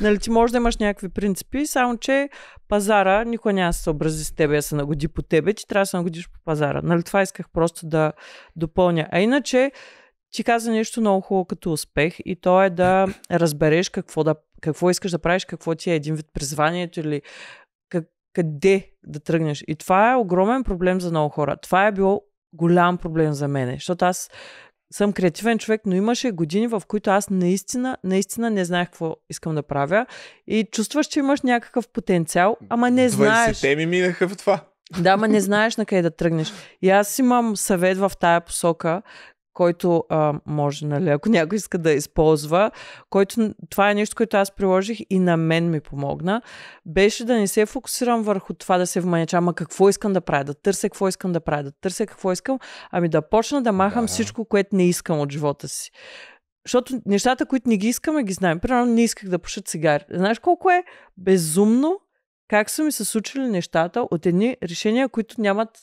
Нали, ти можеш да имаш някакви принципи, само че пазара никой няма да се съобрази с тебе, да се нагоди по тебе, ти трябва да се нагодиш по пазара. Нали, това исках просто да допълня. А иначе ти каза нещо много хубаво като успех и то е да [CLEARS THROAT] разбереш какво, да, какво искаш да правиш, какво ти е един вид призванието или как, къде да тръгнеш. И това е огромен проблем за много хора. Това е било голям проблем за мене, защото аз съм креативен човек, но имаше години, в които аз наистина, наистина не знаех какво искам да правя и чувстваш, че имаш някакъв потенциал, ама не знаеш. 20 ми минаха в това. Да, ма не знаеш на къде да тръгнеш. И аз имам съвет в тая посока, който а, може, нали, ако някой иска да използва, който, това е нещо, което аз приложих и на мен ми помогна, беше да не се фокусирам върху това да се вманяча, ама какво искам да правя, да търся какво искам да правя, да търся какво искам, ами да почна да махам да. всичко, което не искам от живота си. Защото нещата, които не ги искаме, ги знаем. Примерно не исках да пуша цигари. Знаеш колко е безумно как са ми се случили нещата от едни решения, които нямат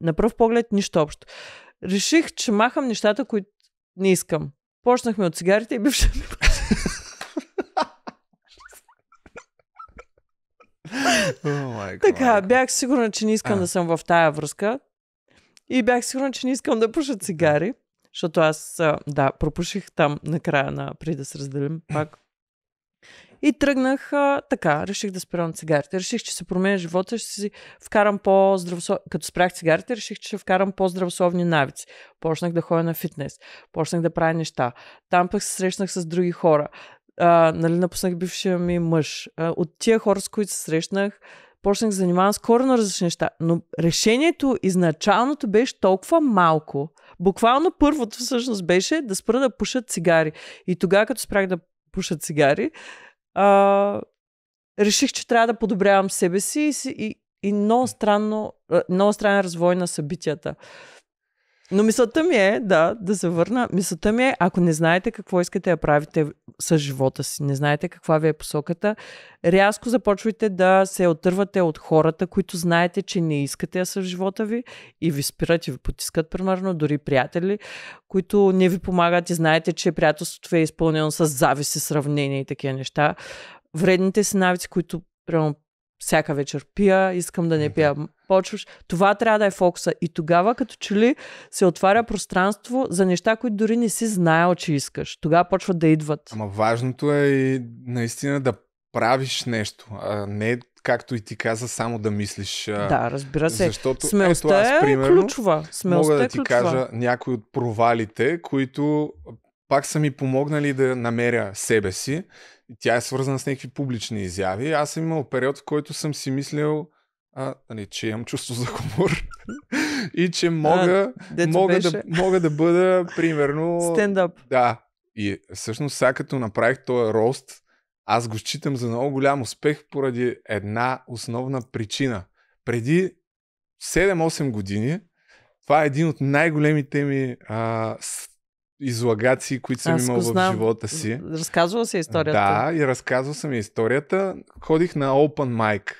на пръв поглед нищо общо. Реших, че махам нещата, които не искам. Почнахме от цигарите и бивша ми oh така, бях сигурна, че не искам а. да съм в тая връзка. И бях сигурна, че не искам да пуша цигари. Защото аз, да, пропуших там накрая на преди да се разделим пак и тръгнах а, така, реших да спирам цигарите. Реших, че се променя живота, ще си вкарам по-здравословни... Като спрях цигарите, реших, че ще вкарам по-здравословни навици. Почнах да ходя на фитнес, почнах да правя неща. Там пък се срещнах с други хора. А, нали, напуснах бившия ми мъж. А, от тия хора, с които се срещнах, почнах да занимавам с коренно различни неща. Но решението изначалното беше толкова малко. Буквално първото всъщност беше да спра да пуша цигари. И тогава, като спрях да пуша цигари, а, реших, че трябва да подобрявам себе си и, и, и много, странно, много странен развой на събитията. Но мисълта ми е, да, да се върна, мисълта ми е, ако не знаете какво искате да правите с живота си, не знаете каква ви е посоката, рязко започвайте да се отървате от хората, които знаете, че не искате в живота ви и ви спират и ви потискат, примерно, дори приятели, които не ви помагат и знаете, че приятелството ви е изпълнено с зависи, сравнение и такива неща. Вредните си навици, които прямо всяка вечер пия, искам да не пия. Почваш. Това трябва да е фокуса. И тогава, като че ли се отваря пространство за неща, които дори не си знаел, че искаш. Тогава почват да идват. Ама важното е и наистина да правиш нещо, а не както и ти каза, само да мислиш. Да, разбира се. Защото смелостта ето аз, е примерно, е ключова. Смелостта мога да е ти е ключова. кажа някои от провалите, които пак са ми помогнали да намеря себе си тя е свързана с някакви публични изяви. Аз съм имал период, в който съм си мислил, а, не, нали, че имам чувство за хумор [LAUGHS] и че мога, а, мога, да, мога да бъда, примерно... Стендъп. Да. И всъщност, сега като направих този рост, аз го считам за много голям успех поради една основна причина. Преди 7-8 години, това е един от най-големите ми а, излагации, които съм Аз имал в живота си. Разказвала си историята. Да, и разказвал съм историята. Ходих на Open Mic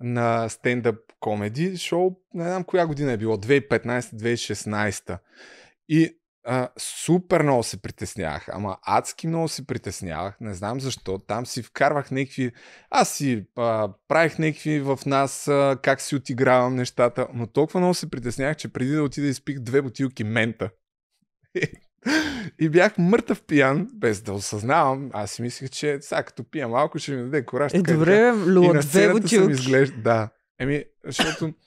на стендъп комеди шоу, не знам коя година е било, 2015-2016. И а, супер много се притеснявах, ама адски много се притеснявах, не знам защо. Там си вкарвах някакви... Аз си а, правих някакви в нас, а, как си отигравам нещата, но толкова много се притеснявах, че преди да отида изпих две бутилки мента. [LAUGHS] Е, [LAUGHS] И бях мъртъв пиян, без да осъзнавам. Аз си мислех, че сега като пия малко ще ми даде кораж. Е, добре, люла, две сцената съм изглежда. Да. Еми, защото... [LAUGHS]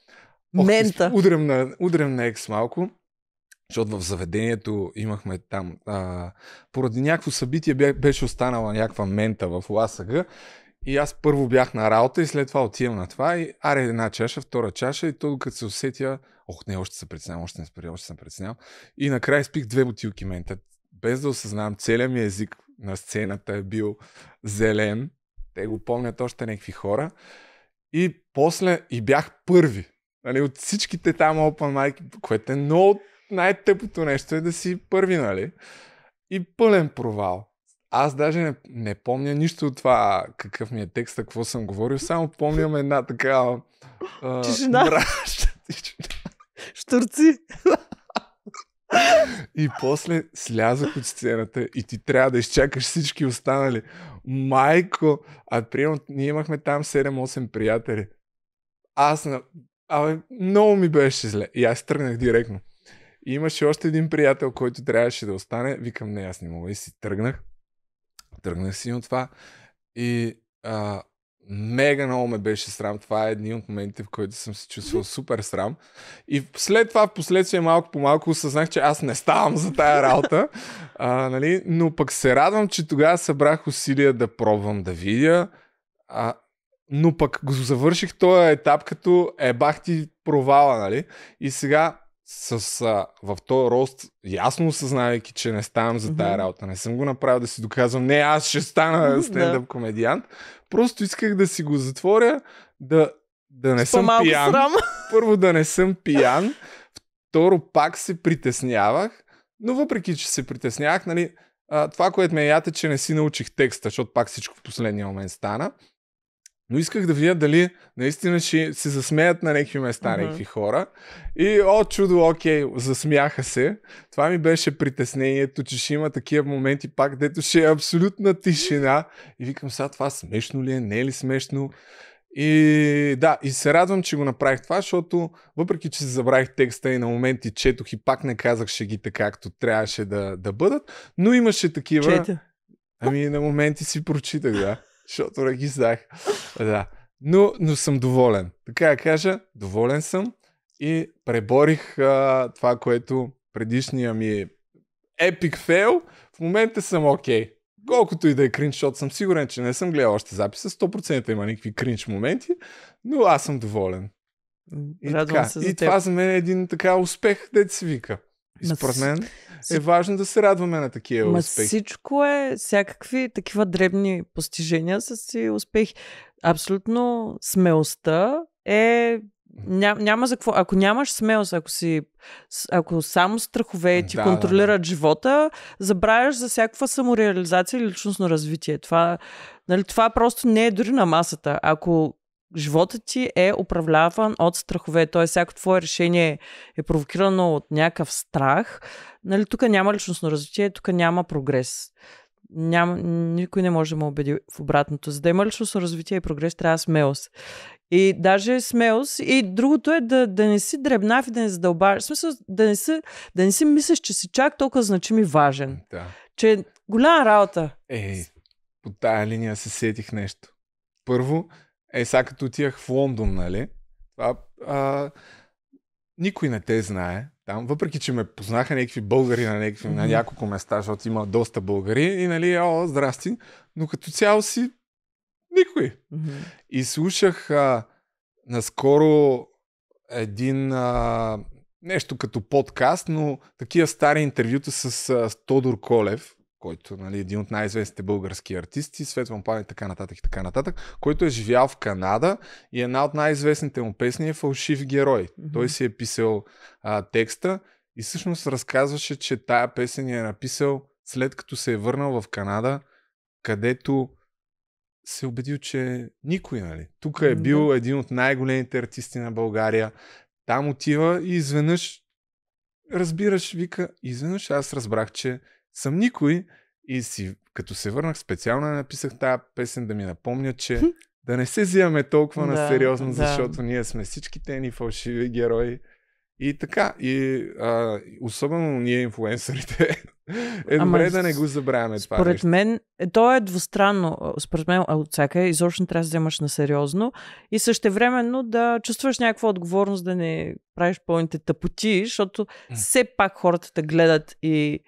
Ох, Мента. Удрям на, удрям на екс малко. Защото в заведението имахме там, а, поради някакво събитие беше останала някаква мента в ласъга и аз първо бях на работа и след това отивам на това и аре една чаша, втора чаша и то докато се усетя, Ох, не, още се преценявам, още не спри, още съм притеснявам. И накрая спих две бутилки мента. Без да осъзнавам, целият ми език на сцената е бил зелен. Те го помнят още някакви хора. И после и бях първи. Нали, от всичките там open mic, което е много най-тъпото нещо е да си първи, нали? И пълен провал. Аз даже не, не помня нищо от това, какъв ми е текста, какво съм говорил, само помням една такава... Тишина. Мраща Штурци. И после слязах от сцената и ти трябва да изчакаш всички останали. Майко, а прием, ние имахме там 7-8 приятели. Аз на... Абе, много ми беше зле. И аз тръгнах директно. И имаше още един приятел, който трябваше да остане. Викам, не, аз не мога. И си тръгнах. Тръгнах си от това. И а, Мега много ме беше срам. Това е един от моментите, в които съм се чувствал супер срам. И след това, в последствие, малко по малко осъзнах, че аз не ставам за тая работа. А, нали? Но пък се радвам, че тогава събрах усилия да пробвам да видя. А, но пък го завърших този етап като е бах ти провала, нали? И сега с, а, в този рост, ясно осъзнавайки, че не ставам за тая работа. Не съм го направил да си доказвам, не, аз ще стана [LAUGHS] стендъп комедиант. Просто исках да си го затворя, да, да не съм пиян. Срам. [LAUGHS] Първо да не съм пиян. Второ, пак се притеснявах. Но въпреки, че се притеснявах, нали, а, това, което ме яте, е, че не си научих текста, защото пак всичко в последния момент стана. Но исках да видя дали наистина ще се засмеят на някакви места, mm-hmm. някакви хора. И о, чудо, окей, засмяха се. Това ми беше притеснението, че ще има такива моменти пак, дето ще е абсолютна тишина. И викам, сега това смешно ли е, не е ли смешно? И да, и се радвам, че го направих това, защото въпреки, че се забравих текста и на моменти четох и пак не казах шегите както трябваше да, да бъдат, но имаше такива... Чете. Ами на моменти си прочитах, да защото не ги знаех. Е, да. Но, но съм доволен. Така да кажа, доволен съм и преборих а, това, което предишния ми епик фейл. В момента съм окей. Okay. Колкото и да е кринч, защото съм сигурен, че не съм гледал още записа, 100% има никакви кринч моменти, но аз съм доволен. И, така. се за и това за мен е един така успех, дете се вика. И според мен е важно да се радваме на такива Ма успехи. Всичко е, всякакви такива дребни постижения са си успехи. Абсолютно смелостта е Ням, няма за какво. Ако нямаш смелост, ако си. Ако само страхове ти да, контролират да, да. живота, забравяш за всякаква самореализация и личностно развитие. Това, нали, това просто не е дори на масата. Ако животът ти е управляван от страхове. Т.е. всяко твое решение е провокирано от някакъв страх. Нали, тук няма личностно развитие, тук няма прогрес. Няма, никой не може да ме убеди в обратното. За да има личностно развитие и прогрес, трябва смелост. И даже смелост. И другото е да, да не си дребнав и да не задълбаваш. В смисъл, да не, си, да не си мислиш, че си чак толкова значим и важен. Да. Че е голяма работа. Ей, по тая линия се сетих нещо. Първо, е, сега като отивах в Лондон, нали? Това, а, никой не те знае там, въпреки че ме познаха някакви българи на, някакви, mm-hmm. на няколко места, защото има доста българи и нали, о, здрасти, но като цяло си никой. Mm-hmm. И слушах а, наскоро един а, нещо като подкаст, но такива стари интервюта с а, с Тодор Колев, който нали, един от най-известните български артисти, Светлан Пан и така нататък и така нататък, който е живял в Канада и е една от най-известните му песни е Фалшив герой. Mm-hmm. Той си е писал а, текста и всъщност разказваше, че тая песен я е написал след като се е върнал в Канада, където се е убедил, че никой, нали? Тук е бил mm-hmm. един от най-големите артисти на България. Там отива и изведнъж разбираш, вика, изведнъж аз разбрах, че съм никой и си, като се върнах специално написах тази песен да ми напомня, че да не се взимаме толкова на сериозно, защото ние сме всичките ни фалшиви герои. И така, и а, особено ние инфлуенсърите, е Ама, добре да не го забравяме това Според нещо. мен, е, то е двустранно. Е, според мен, всяка, изобщо не трябва да вземаш на сериозно и същевременно да чувстваш някаква отговорност да не правиш пълните тъпоти, защото все пак хората те гледат и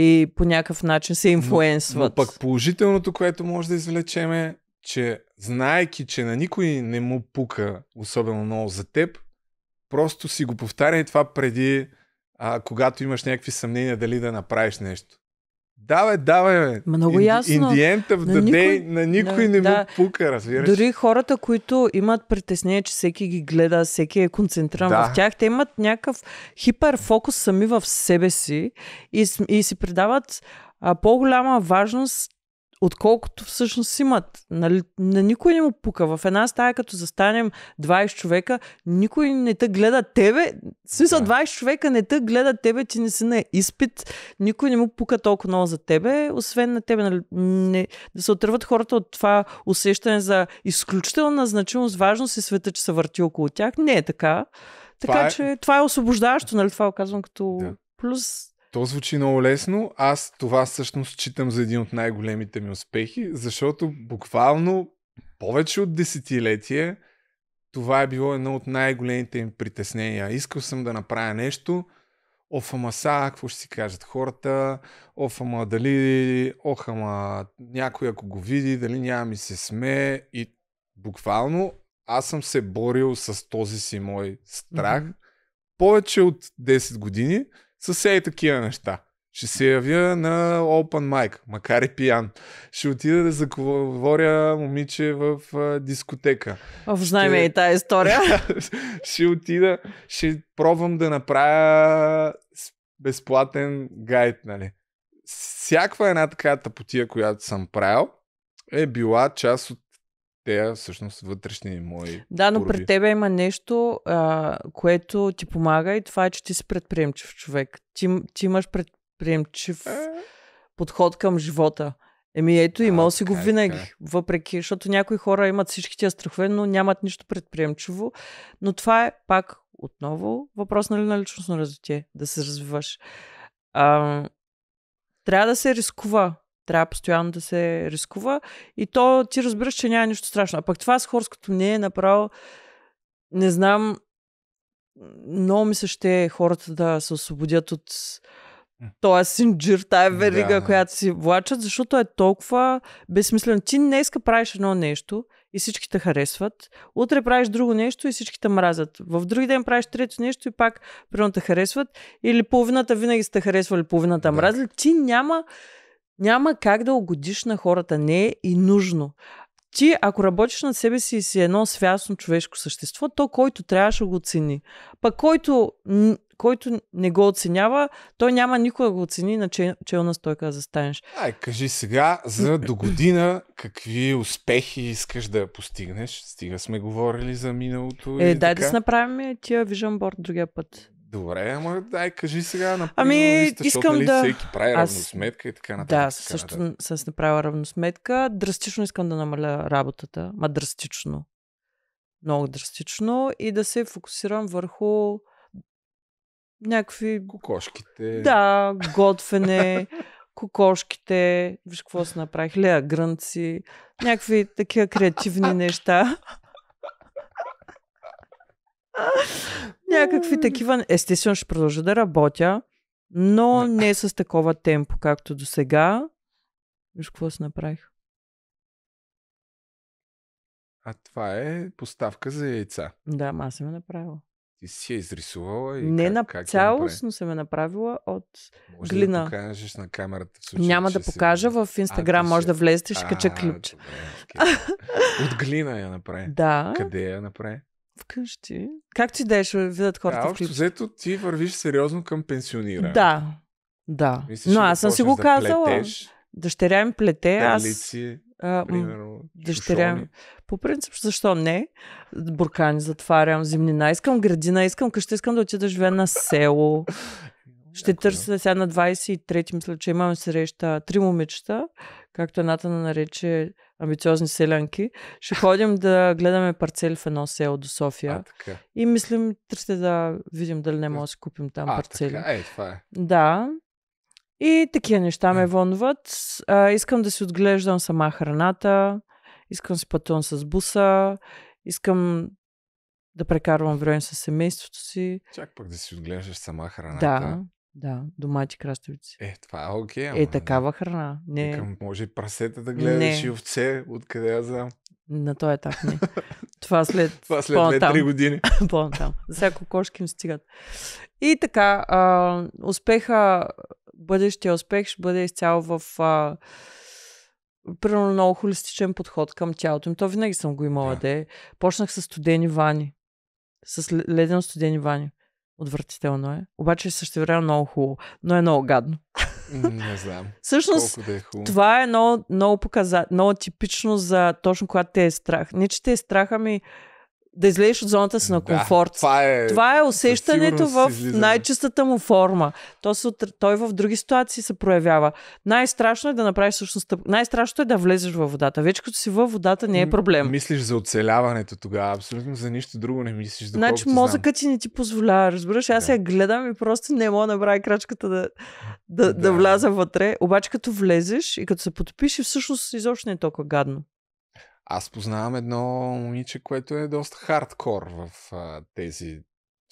и по някакъв начин се инфлуенсват. Но, но пък положителното, което може да извлечем е, че знаеки, че на никой не му пука особено много за теб, просто си го повтаряй това преди, а, когато имаш някакви съмнения дали да направиш нещо. Давай, давай, бе. Много ясно. Индиента в на никой, на никой не, не да. му пука, разбираш. Дори хората, които имат притеснение, че всеки ги гледа, всеки е концентриран да. в тях, те имат някакъв хиперфокус сами в себе си и, и си придават а, по-голяма важност отколкото всъщност имат. Нали, на никой не му пука. В една стая, като застанем 20 човека, никой не те гледа тебе. В смисъл, 20 човека не те гледа тебе, ти не си на изпит. Никой не му пука толкова много за тебе, освен на тебе. Нали, не, да се отърват хората от това усещане за изключителна значимост, важност и света, че се върти около тях. Не е така. Така това е... че това е освобождаващо, нали? Това го казвам като да. плюс то звучи много лесно. Аз това всъщност считам за един от най-големите ми успехи, защото буквално повече от десетилетие това е било едно от най-големите им притеснения. Искал съм да направя нещо, оф, ама са, какво ще си кажат хората, оф, ама дали, ох, ама някой ако го види, дали няма ми се сме и буквално аз съм се борил с този си мой страх mm-hmm. повече от 10 години, се и такива неща. Ще се явя на Open Mic, макар и пиян. Ще отида да заговоря момиче в а, дискотека. Оф, знаем ще... и тази история. [LAUGHS] ще отида, ще пробвам да направя безплатен гайд, нали. Всяква една така тъпотия, която съм правил, е била част от те всъщност вътрешни мои. Да, но пред при тебе има нещо, а, което ти помага и това е, че ти си предприемчив човек. Ти, ти имаш предприемчив а... подход към живота. Еми ето, имал си го okay, е, винаги. Okay. Е. Въпреки, защото някои хора имат всички тия страхове, но нямат нищо предприемчиво. Но това е пак отново въпрос нали, на личностно развитие, да се развиваш. А, трябва да се рискува трябва постоянно да се рискува. И то ти разбираш, че няма нищо страшно. А пък това с хорското не е направо... Не знам, много ми се ще хората да се освободят от този синджир, тая верига, да. която си влачат, защото е толкова безсмислено. Ти днеска правиш едно нещо и всички те харесват. Утре правиш друго нещо и всички те мразят. В други ден правиш трето нещо и пак примерно те харесват. Или половината винаги сте харесвали, половината да. мразили. Ти няма няма как да угодиш на хората. Не е и нужно. Ти, ако работиш над себе си и си едно свясно човешко същество, то който трябваше го оцени. Пък който, който не го оценява, той няма никога да го оцени на челна стойка да застанеш. Ай, кажи сега за до година какви успехи искаш да постигнеш. Стига сме говорили за миналото. Е, дай така. да си направим тия вижен борд другия път. Добре, ама дай кажи сега на Ами листа, искам нали, да... Всеки прави Аз... равносметка и така нататък. Да, така, също да. съм направила равносметка. Драстично искам да намаля работата. Ма драстично. Много драстично. И да се фокусирам върху някакви... Кокошките. Да, готвене, [LAUGHS] кокошките. Виж какво се направих. Лея грънци. Някакви такива креативни неща. Някакви такива. Естествено, ще продължа да работя, но не с такова темпо, както до сега. Виж какво си направих. А това е поставка за яйца. Да, ама аз съм я направила. Ти си я изрисувала и Не как, на как цялостно съм я направила от може глина. Може да покажеш на камерата. В Няма да покажа, си... в Инстаграм може ще... да влезете, ще кача ключ. Добре, okay. от глина я направи. [LAUGHS] Да. Къде я направи? Вкъщи. Как ти дадеш видят хората да, в клипчето? Взето ти вървиш сериозно към пенсиониране. Да, да. Мислиш, Но аз съм си го да казала. Плетеш, дъщеря им плете, телици, аз... Примерно, дъщеря ми. По принцип, защо не? Буркани затварям, зимнина. Искам градина, искам къща, искам да отида да живея на село. Ще търся сега на 23-ти, мисля, че имам среща три момичета както едната на нарече амбициозни селянки, ще ходим да гледаме парцели в едно село до София. А, така. И мислим, ще да видим дали не може да си купим там а, парцели. Така. Ей, това е. Да. И такива неща ме вълнуват. А, искам да си отглеждам сама храната, искам да си пътувам с буса, искам да прекарвам време с семейството си. Чак пък да си отглеждаш сама храната. Да. Да, домати краставици. Е, това е окей. Okay, е, ама, е, такава храна. Не. Към, може и прасета да гледаш не. и овце, откъде я знам. На този етап не. [LAUGHS] Това след, Това след 2-3 години. [LAUGHS] по-натам. За всяко кошки им стигат. И така, а, успеха, бъдещия успех ще бъде изцяло в а, примерно много холистичен подход към тялото им. То винаги съм го имала да. де. Почнах с студени вани. С ледено студени вани. Отвратително е. Обаче също време много хубаво. Но е много гадно. Не знам. Всъщност, да е това е много, много, показа... много типично за точно когато те е страх. Не, че те е страха, ми да излезеш от зоната си на комфорт. Да, това, е, това е усещането в най-чистата му форма. То се, той в други ситуации се проявява. Най-страшно е да направиш всъщност. Най-страшното е да влезеш във водата. Вече като си във водата не е проблем. Мислиш за оцеляването тогава. Абсолютно за нищо друго не мислиш. Значи мозъкът ти не ти позволява. Разбираш, аз да. я гледам и просто не мога да направя крачката да, да, да. да вляза вътре. Обаче като влезеш и като се потопиш, всъщност изобщо не е толкова гадно. Аз познавам едно момиче, което е доста хардкор в а, тези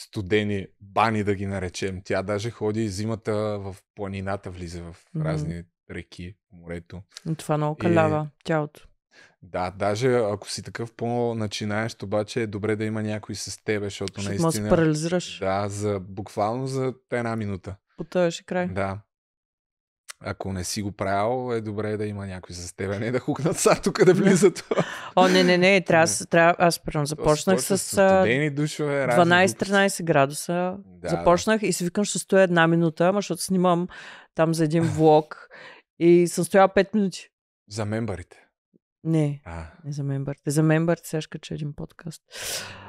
студени бани, да ги наречем. Тя даже ходи зимата в планината, влиза в разни mm-hmm. реки, морето. Това много калява и... тялото. Да, даже ако си такъв по-начинаещ, обаче е добре да има някой с теб, защото Шот наистина... Ще парализираш. Да, за, буквално за една минута. Потъваш и край. Да ако не си го правил, е добре да има някой с теб, не да хукнат са тук да влизат. О, не, не, не, трябва, трябва аз прям започнах с, с душове, 12-13 градуса. Да, започнах да. и си викам, ще стоя една минута, защото снимам там за един влог и съм стоял 5 минути. За мембарите? Не, а. не за мембарите. За мембарите сега ще кача един подкаст.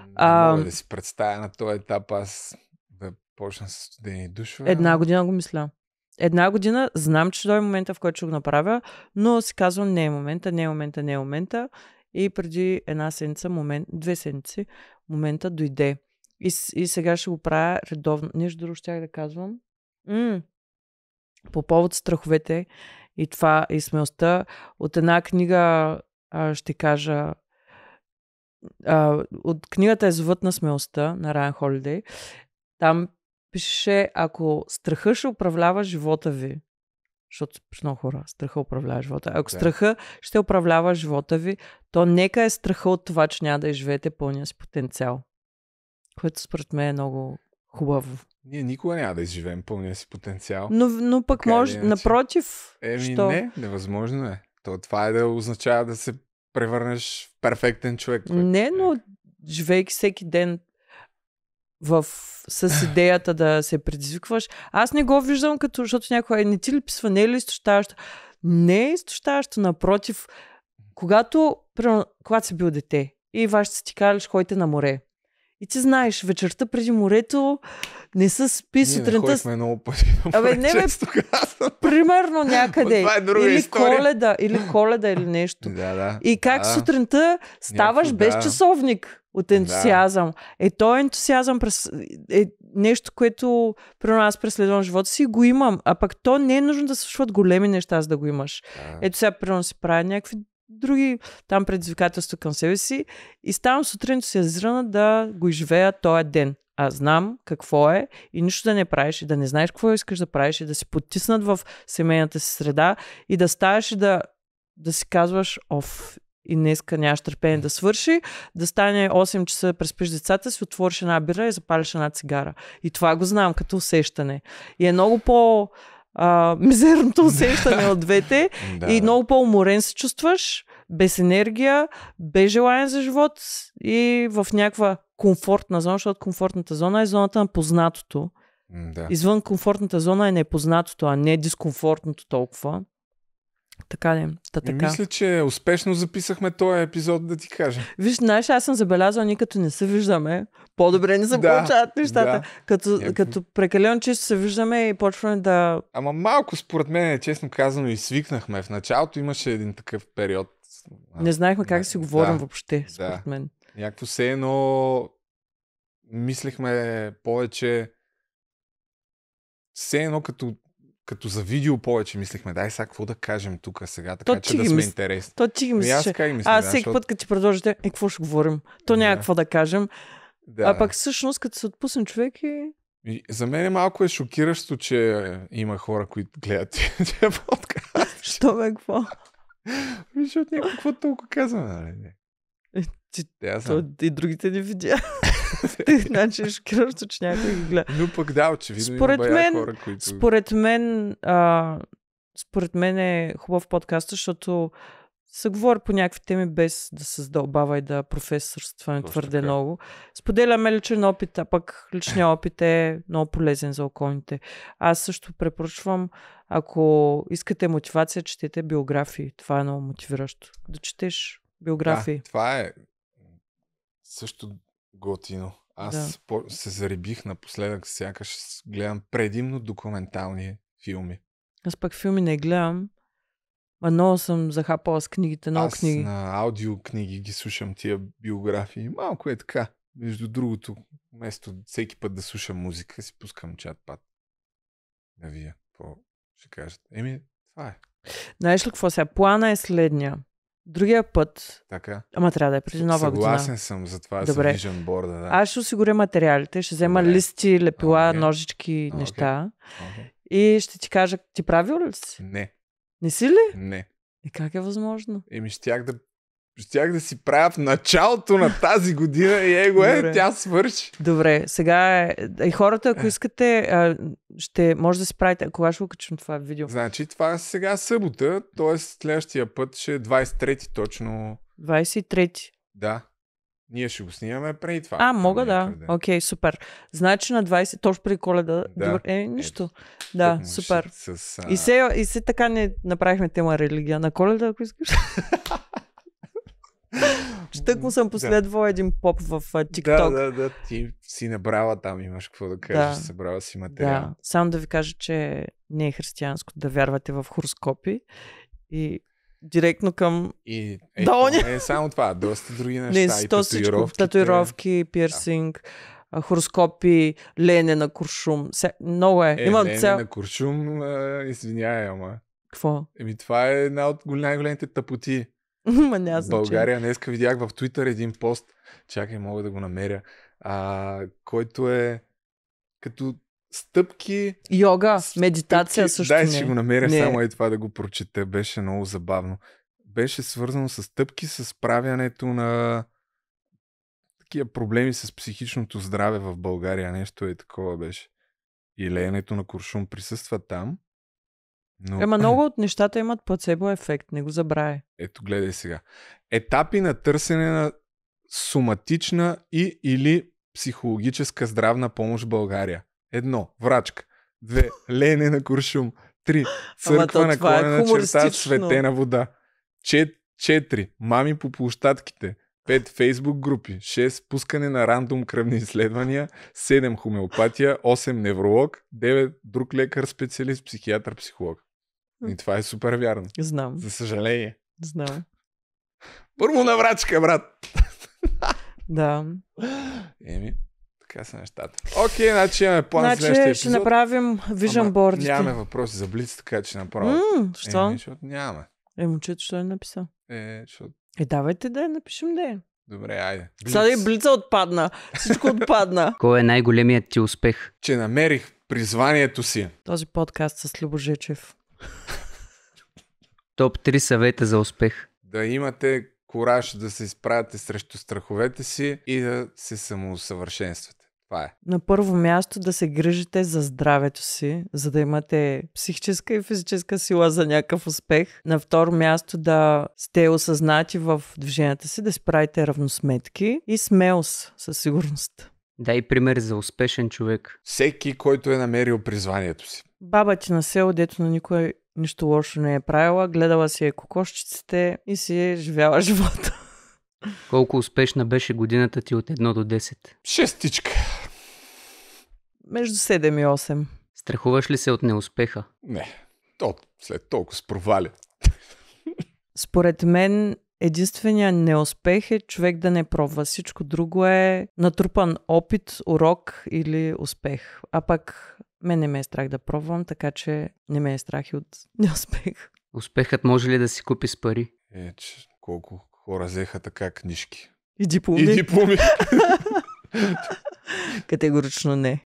Не а, мога да си представя на този етап аз да почна с студени душове. Една година го мисля една година знам, че е момента, в който ще го направя, но си казвам, не е момента, не е момента, не е момента. И преди една седмица, момент, две седмици, момента дойде. И, и сега ще го правя редовно. Нещо друго ще да казвам. М- по повод страховете и това и смелостта. От една книга а, ще кажа а, от книгата Езовът на смелостта на Райан Холидей. Там пишеше, ако страха ще управлява живота ви, защото много хора страха управлява живота. Ако да. страха ще управлява живота ви, то нека е страха от това, че няма да изживеете пълния си потенциал. Което според мен е много хубаво. Ние никога няма да изживеем пълния си потенциал. Но, но пък така може, напротив. Еми що? не, невъзможно е. То, това е да означава да се превърнеш в перфектен човек. Не, е. но живейки всеки ден в, с [SIGHS] идеята да се предизвикваш. Аз не го виждам като, защото някой е, не ти ли писва, не е ли изтощаващо? Не е изтощаващо, напротив. Когато, когато си бил дете и вашите си ти калиш, ходите на море. И ти знаеш, вечерта преди морето не се спи Ние сутринта. Не много пъти. Абе, не бе, примерно [LAUGHS] някъде. Това е друга или история. коледа, или коледа, или нещо. Да, да. И как да. сутринта ставаш Няко, без да. часовник от ентусиазъм. Да. Е, то ентусиазъм през, е нещо, което при нас през следвам живота си го имам. А пък то не е нужно да се случват големи неща, за да го имаш. Да. Ето сега, примерно, си правя някакви други там предизвикателства към себе си и ставам сутрин с зрана да го изживея този ден. А знам какво е и нищо да не правиш и да не знаеш какво искаш да правиш и да си потиснат в семейната си среда и да ставаш и да, да си казваш, оф, и днеска нямаш търпение да свърши, да стане 8 часа, преспиш децата си, отвориш една бира и запалиш една цигара. И това го знам като усещане. И е много по- а, мизерното усещане от двете да. и много по-уморен се чувстваш, без енергия, без желание за живот и в някаква комфортна зона, защото комфортната зона е зоната на познатото. Да. Извън комфортната зона е непознатото, а не дискомфортното толкова. Така ли? Та, така. Мисля, че успешно записахме този епизод, да ти кажа. Виж, знаеш, аз съм забелязала, ние като не се виждаме, по-добре не се да, получават нещата. Да. Като, Някакво... като прекалено често се виждаме и почваме да... Ама малко, според мен, честно казано, и свикнахме. В началото имаше един такъв период. Не знаехме как да си говорим да, въобще, според да. мен. Някакво се но мислехме повече все едно като като за видео повече мислихме, дай сега какво да кажем тук сега, така То, че, че да сме мис... интересни. То ти ги ами мисля, аз, мисля, аз да, всеки защото... път, като ти предложите, е, какво ще говорим? То няма да. какво да кажем. Да. А пък всъщност, като се отпусне човек и... и... За мен е малко е шокиращо, че има хора, които гледат тия подкаст. Що бе, какво? от някакво толкова казваме, нали? Е, ти, аз и другите не видя значи шокиращо, че някой ги гледа. Но пък да, очевидно според има мен, хора, които... Според мен, а, според мен е хубав подкаст, защото се говори по някакви теми без да се задълбава и да не твърде така. много. Споделяме личен опит, а пък личният опит е много полезен за околните. Аз също препоръчвам, ако искате мотивация, четете биографии. Това е много мотивиращо. Да четеш биографии. Да, това е също Готино. Аз да. по- се заребих напоследък, сякаш гледам предимно документални филми. Аз пък филми не гледам. А много съм захапала с книгите, много Аз книги. на аудиокниги ги слушам тия биографии. Малко е така. Между другото, вместо всеки път да слушам музика, си пускам чат пат. Да вие, какво ще кажете. Еми, това е. Знаеш ли какво сега? Плана е следния. Другия път. Така. Ама трябва да е преди нова Съгласен година. Съгласен съм за това Добре. за борда, Да. Аз ще осигуря материалите, ще взема Добре. листи, лепила, okay. ножички, okay. неща. Okay. И ще ти кажа, ти правил ли си? Не. Не си ли? Не. И как е възможно? Еми, щях да щях да си правя в началото на тази година и его е, е тя свърши. Добре, сега е, и е, хората, ако искате, ще може да си правите, кога ще го качим това видео? Значи това е сега събота, т.е. следващия път ще е 23 точно. 23 Да. Ние ще го снимаме преди това. А, мога е да. Окей, okay, супер. Значи на 20, точно при коледа. Да. Добър, е, нищо. Е, да, супер. С, а... и, се, и се така не направихме тема религия на коледа, ако искаш. [LAUGHS] Тък му съм последвал да. един поп в TikTok. Да, да, да, ти си набрала там, имаш какво да кажеш, да. събрала си материал. Да. Само да ви кажа, че не е християнско да вярвате в хороскопи и директно към и, е, долния. Не е само това, доста други неща. Не, и то всичко, татуировки, пирсинг. Да хороскопи, лене на куршум. Се, много е. е Имам лене цял... на куршум, извинявай, ама. Какво? Еми, това е една от най-големите тъпоти. [LAUGHS] България днеска видях в Твитър един пост, чакай, мога да го намеря, а, който е като стъпки. Йога, стъпки, медитация също. Дай, не. ще го намеря не. само и това да го прочета. Беше много забавно. Беше свързано с стъпки с правянето на такива проблеми с психичното здраве в България. Нещо е такова беше. И леенето на куршум присъства там. Но... Ема [CLEARS THROAT] много от нещата имат плацебо ефект, не го забравяй. Ето, гледай сега. Етапи на търсене на соматична и или психологическа здравна помощ в България. Едно, врачка. Две, [LAUGHS] лене на куршум. Три, църква на клана е на черта, светена вода. Чет, четири, мами по площадките. 5 фейсбук групи, 6 пускане на рандом кръвни изследвания, седем хомеопатия, 8 невролог, 9 друг лекар, специалист, психиатър, психолог. И това е супер вярно. Знам. За съжаление. Знам. Първо на врачка, брат. Да. Еми, така са нещата. Окей, значи имаме план значи, следващия епизод. ще направим вижен борд. Нямаме въпроси за Блиц, така че направим. Mm, що? Еми, защото нямаме. Е, момчето, що е написал? Е, защото... Е, давайте да я напишем да е. Добре, айде. Блиц. Сега и Блица отпадна. Всичко отпадна. [LAUGHS] Кой е най-големият ти успех? Че намерих призванието си. Този подкаст с Любожечев. Топ 3 съвета за успех. Да имате кораж да се изправяте срещу страховете си и да се самоусъвършенствате. Това е. На първо място да се грижите за здравето си, за да имате психическа и физическа сила за някакъв успех. На второ място да сте осъзнати в движенията си, да си правите равносметки и смелост със сигурност. Дай пример за успешен човек. Всеки, който е намерил призванието си. Баба ти на село, дето на никой нищо лошо не е правила, гледала си е кокошчиците и си е живяла [LAUGHS] живота. Колко успешна беше годината ти от 1 до 10? Шестичка. Между 7 и 8. Страхуваш ли се от неуспеха? Не. То след толкова спроваля. Според мен единствения неуспех е човек да не пробва. Всичко друго е натрупан опит, урок или успех. А пък мен не ме е страх да пробвам, така че не ме е страх и от [LAUGHS] неуспех. Успехът може ли да си купи с пари? Е, че колко хора взеха така книжки. И дипломи. И дипломи. [LAUGHS] Категорично не.